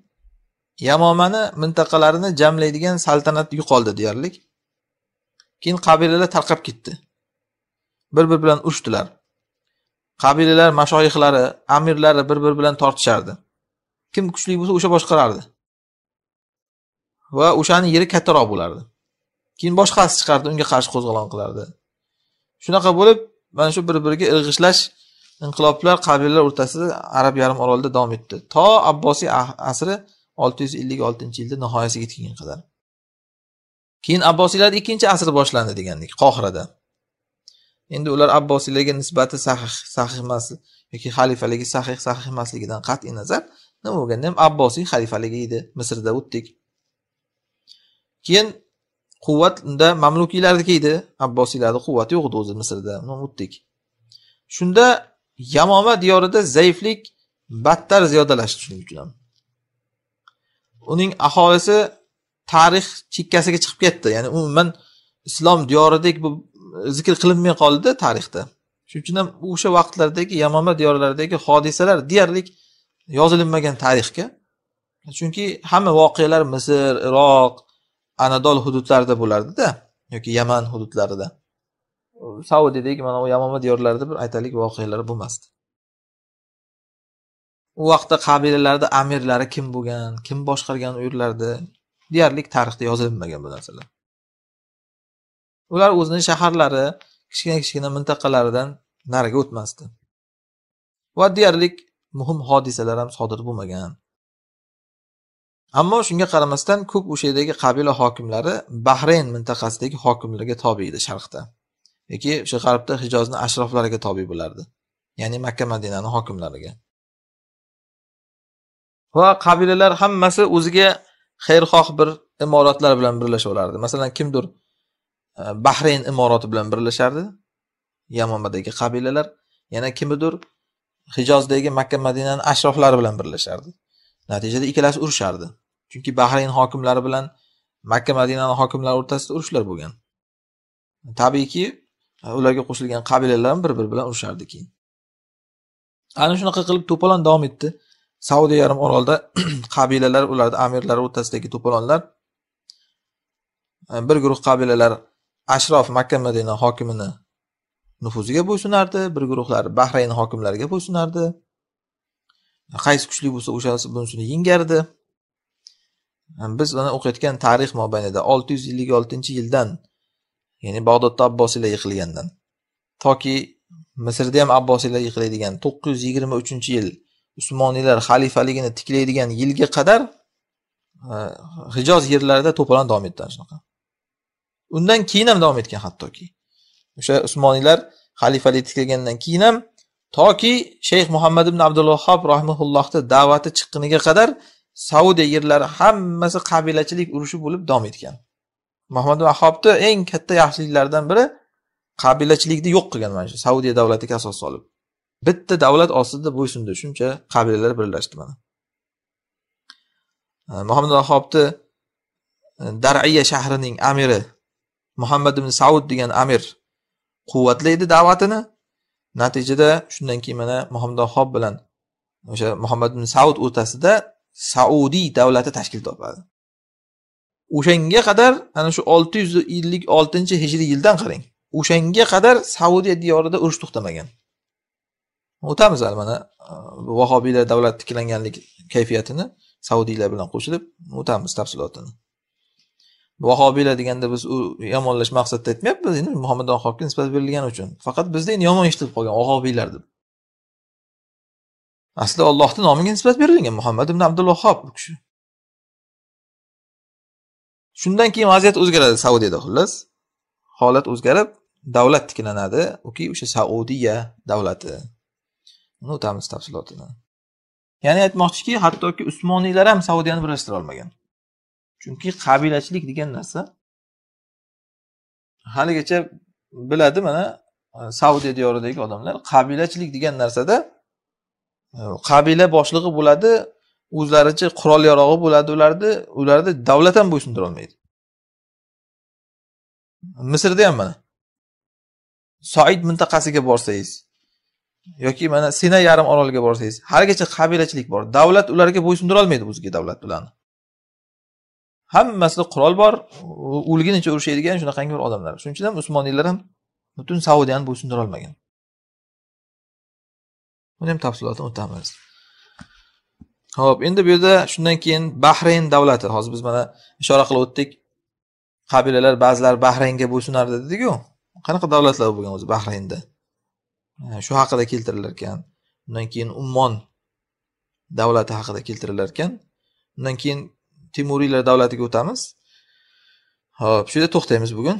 Yamomani mintaqalarini jamlaydigan saltanat yo'qoldi deyarlik. Keyin qabilalar tarqab ketdi. Bir-bir bilan urushdilar. Qabilalar mashoyihlari, amirlari bir-bir bilan tortishardi. Kim kuchli bo'lsa o'sha boshqarardi. Va o'shani yeri kattaroq bo'lardi. Keyin boshqasi chiqardi, unga qarshi qo'zg'olon qilardi. Shunaqa bo'lib, mana shu bir-biriga irg'ishlash Inqiloblar qabilalar o'rtasida Arab yarim orolida davom etdi. To Abbosiy ah-, asri 656-yilda nihoyasiga yetgunga qadar. Keyin Abbosiylarda ikkinchi asr boshlandi degandik, qohirada Endi ular Abbosiylarga nisbati sahih, sahih emas yoki xalifaligi sahih, sahih emasligidan qat'iy nazar, nima bo'lganda ham Abbosiy xalifaligi edi, Misrda o'tdik. Keyin quvvat unda mamlukiylarniki edi, abbosiylarni quvvati yo'q edi o'zi Misrda, o'tdik. Shunda Yamoma diyorida zaiflik battar ziyodalashdi shuning Uning aholisi tarix chekkasiga chiqib ketdi. Ya'ni umuman islom diyoridek bu zikr qilinmay qoldi tarixda. Shuning uchun ham o'sha vaqtlardagi Yamoma diyorlaridagi hodisalar deyarli yozilinmagan tarixga. Chunki hamma voqealar Misr, Iroq, Anadol hududlarida bo'lardida yoki Yaman hududlarida. saudiyadagi mana u yamama diyorlarida bir aytaylik voqealar bo'lmasdi u vaqtda qabilalarni amirlari kim bo'lgan kim boshqargan uyurlarni deyarli tarixda yozilmagan bu narsalar ular o'zini shaharlari kichkina kichkina mintaqalaridan nariga o'tmasdi va deyarli muhim hodisalar ham sodir bo'lmagan ammo shunga qaramasdan ko'p o'sha yerdagi qabila hokimlari bahrayn mintaqasidagi hokimlarga tobe edi sharqda yoki o'sha g'arbda hijozni ashroflariga tobe bo'lardi ya'ni makka madinani hokimlariga va qabilalar hammasi o'ziga xayrxoh bir imoratlar bilan olardi masalan kimdir e, bahrayn imorati bilan birlashardi yamomadagi qabilalar yana kimnidir hijozdagi makka madinani ashroflari bilan birlashardi natijada ikkalasi urushardi chunki bahrayn hokimlari bilan makka madinani hokimlari o'rtasida urushlar bo'lgan tabiiyki ularga qo'shilgan qabilalar bir biri bilan urushardi keyin ana shunaqa qilib to'polon davom etdi saudiya yarim orolida qabilalar ularni amirlari o'rtasidagi to'polonlar e, bir guruh qabilalar ashrof makka madina hokimini nufuziga bo'ysunardi bir guruhlari bahrayn hokimlariga bo'ysunardi e, qaysi kuchli bo'lsa o'shasi bunisini yengardi e, biz mana o'qiyotgan tarix mobaynida olti yuz ellik oltinchi yildan ya'ni bag'dodda abbosiylar yiqilgandan toki misrda ham abbosiylar yiqiladigan to'qqiz yuz yigirma uchinchi yil usmoniylar xalifaligini tiklaydigan yilga qadar e, hijoz yerlarida to'polon davom etgan shunaqa undan keyin ham davom etgan hattoki o'sha usmoniylar xalifalik tiklagandan keyin ham toki shayx muhammad ibn abdulvahob rahimullohni da'vati chiqqaniga qadar saudiya yerlari hammasi qabilachilik urushi bo'lib davom etgan muhammad vahobni eng katta yaxshiliklaridan biri qabilachilikni yo'q qilgan mana shu saudiya davlatiga asos solib bitta davlat ostida bo'ysundi shuncha qabilalar birlashdi mana muhammad vahobni e, dariya shahrining amiri muhammad ibn saud degan amir quvvatlaydi da'vatini natijada shundan keyin mana muhammad vahob bilan o'sha muhammad ibn saud o'rtasida saudiy davlati tashkil topadi o'shanga qadar ana shu olti yuz ellik oltinchi hijriy yildan qarang o'shanga qadar saudiya diyorida urush to'xtamagan o'tamiz hali mana uh, vahobiylar davlat tiklanganlik kayfiyatini saudiylar bilan qo'shilib o'tamiz tafsilotini vahobiylar deganda biz u yomonlash maqsadida aytmayapmiz endi muhammad anhobga nisbat berilgani uchun faqat bizda endi yomon eshitilib qolgan vahobiylar deb aslida ollohni nomiga nisbat berilgan muhammad ibn abdul vahob kishi shundan keyin vaziyat o'zgaradi saudiyada xullas holat o'zgarib davlat tiklanadi uki o'sha saudiya davlati uni o'tamiz tafsilotini ya'ni aytmoqchiki hattoki usmoniylar ham saudiyani birlashtira olmagan chunki qabilachilik degan narsa haligacha biladi mana saudiya diyoridagi odamlar qabilachilik degan narsada e, qabila boshlig'i bo'ladi o'zlaricha qurol yarog'i bo'ladi ularni ularni davlat ham bo'ysundira olmaydi misrda ham mana soid mintaqasiga borsangiz yoki mana sina yarim oroliga borsangiz haligacha qabilachilik bor davlat ularga bo'ysundira olmaydi o'ziga davlat ularni hammasida qurol bor o'lgunicha urushadigan shunaqangi bir odamlar shuning uchun ham usmoniylar ham butun saudiyani bo'ysundira olmagan buni ham tafsilotini o'tamiz ho'p endi bu yerda shundan keyin bahrayn davlati hozir biz mana ishora qilib o'tdik qabilalar ba'zilari bahraynga bo'ysunardi dedikku qanaqa davlatlar bo'lgan o'zi bahraynda shu haqida keltirilar ekan undan keyin ummon davlati haqida keltirilar ekan undan keyin temuriylar davlatiga o'tamiz ho'p shu yerda to'xtaymiz bugun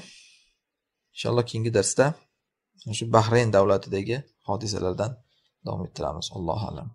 inshaalloh keyingi darsda shu bahrayn davlatidagi hodisalardan davom ettiramiz allohu alam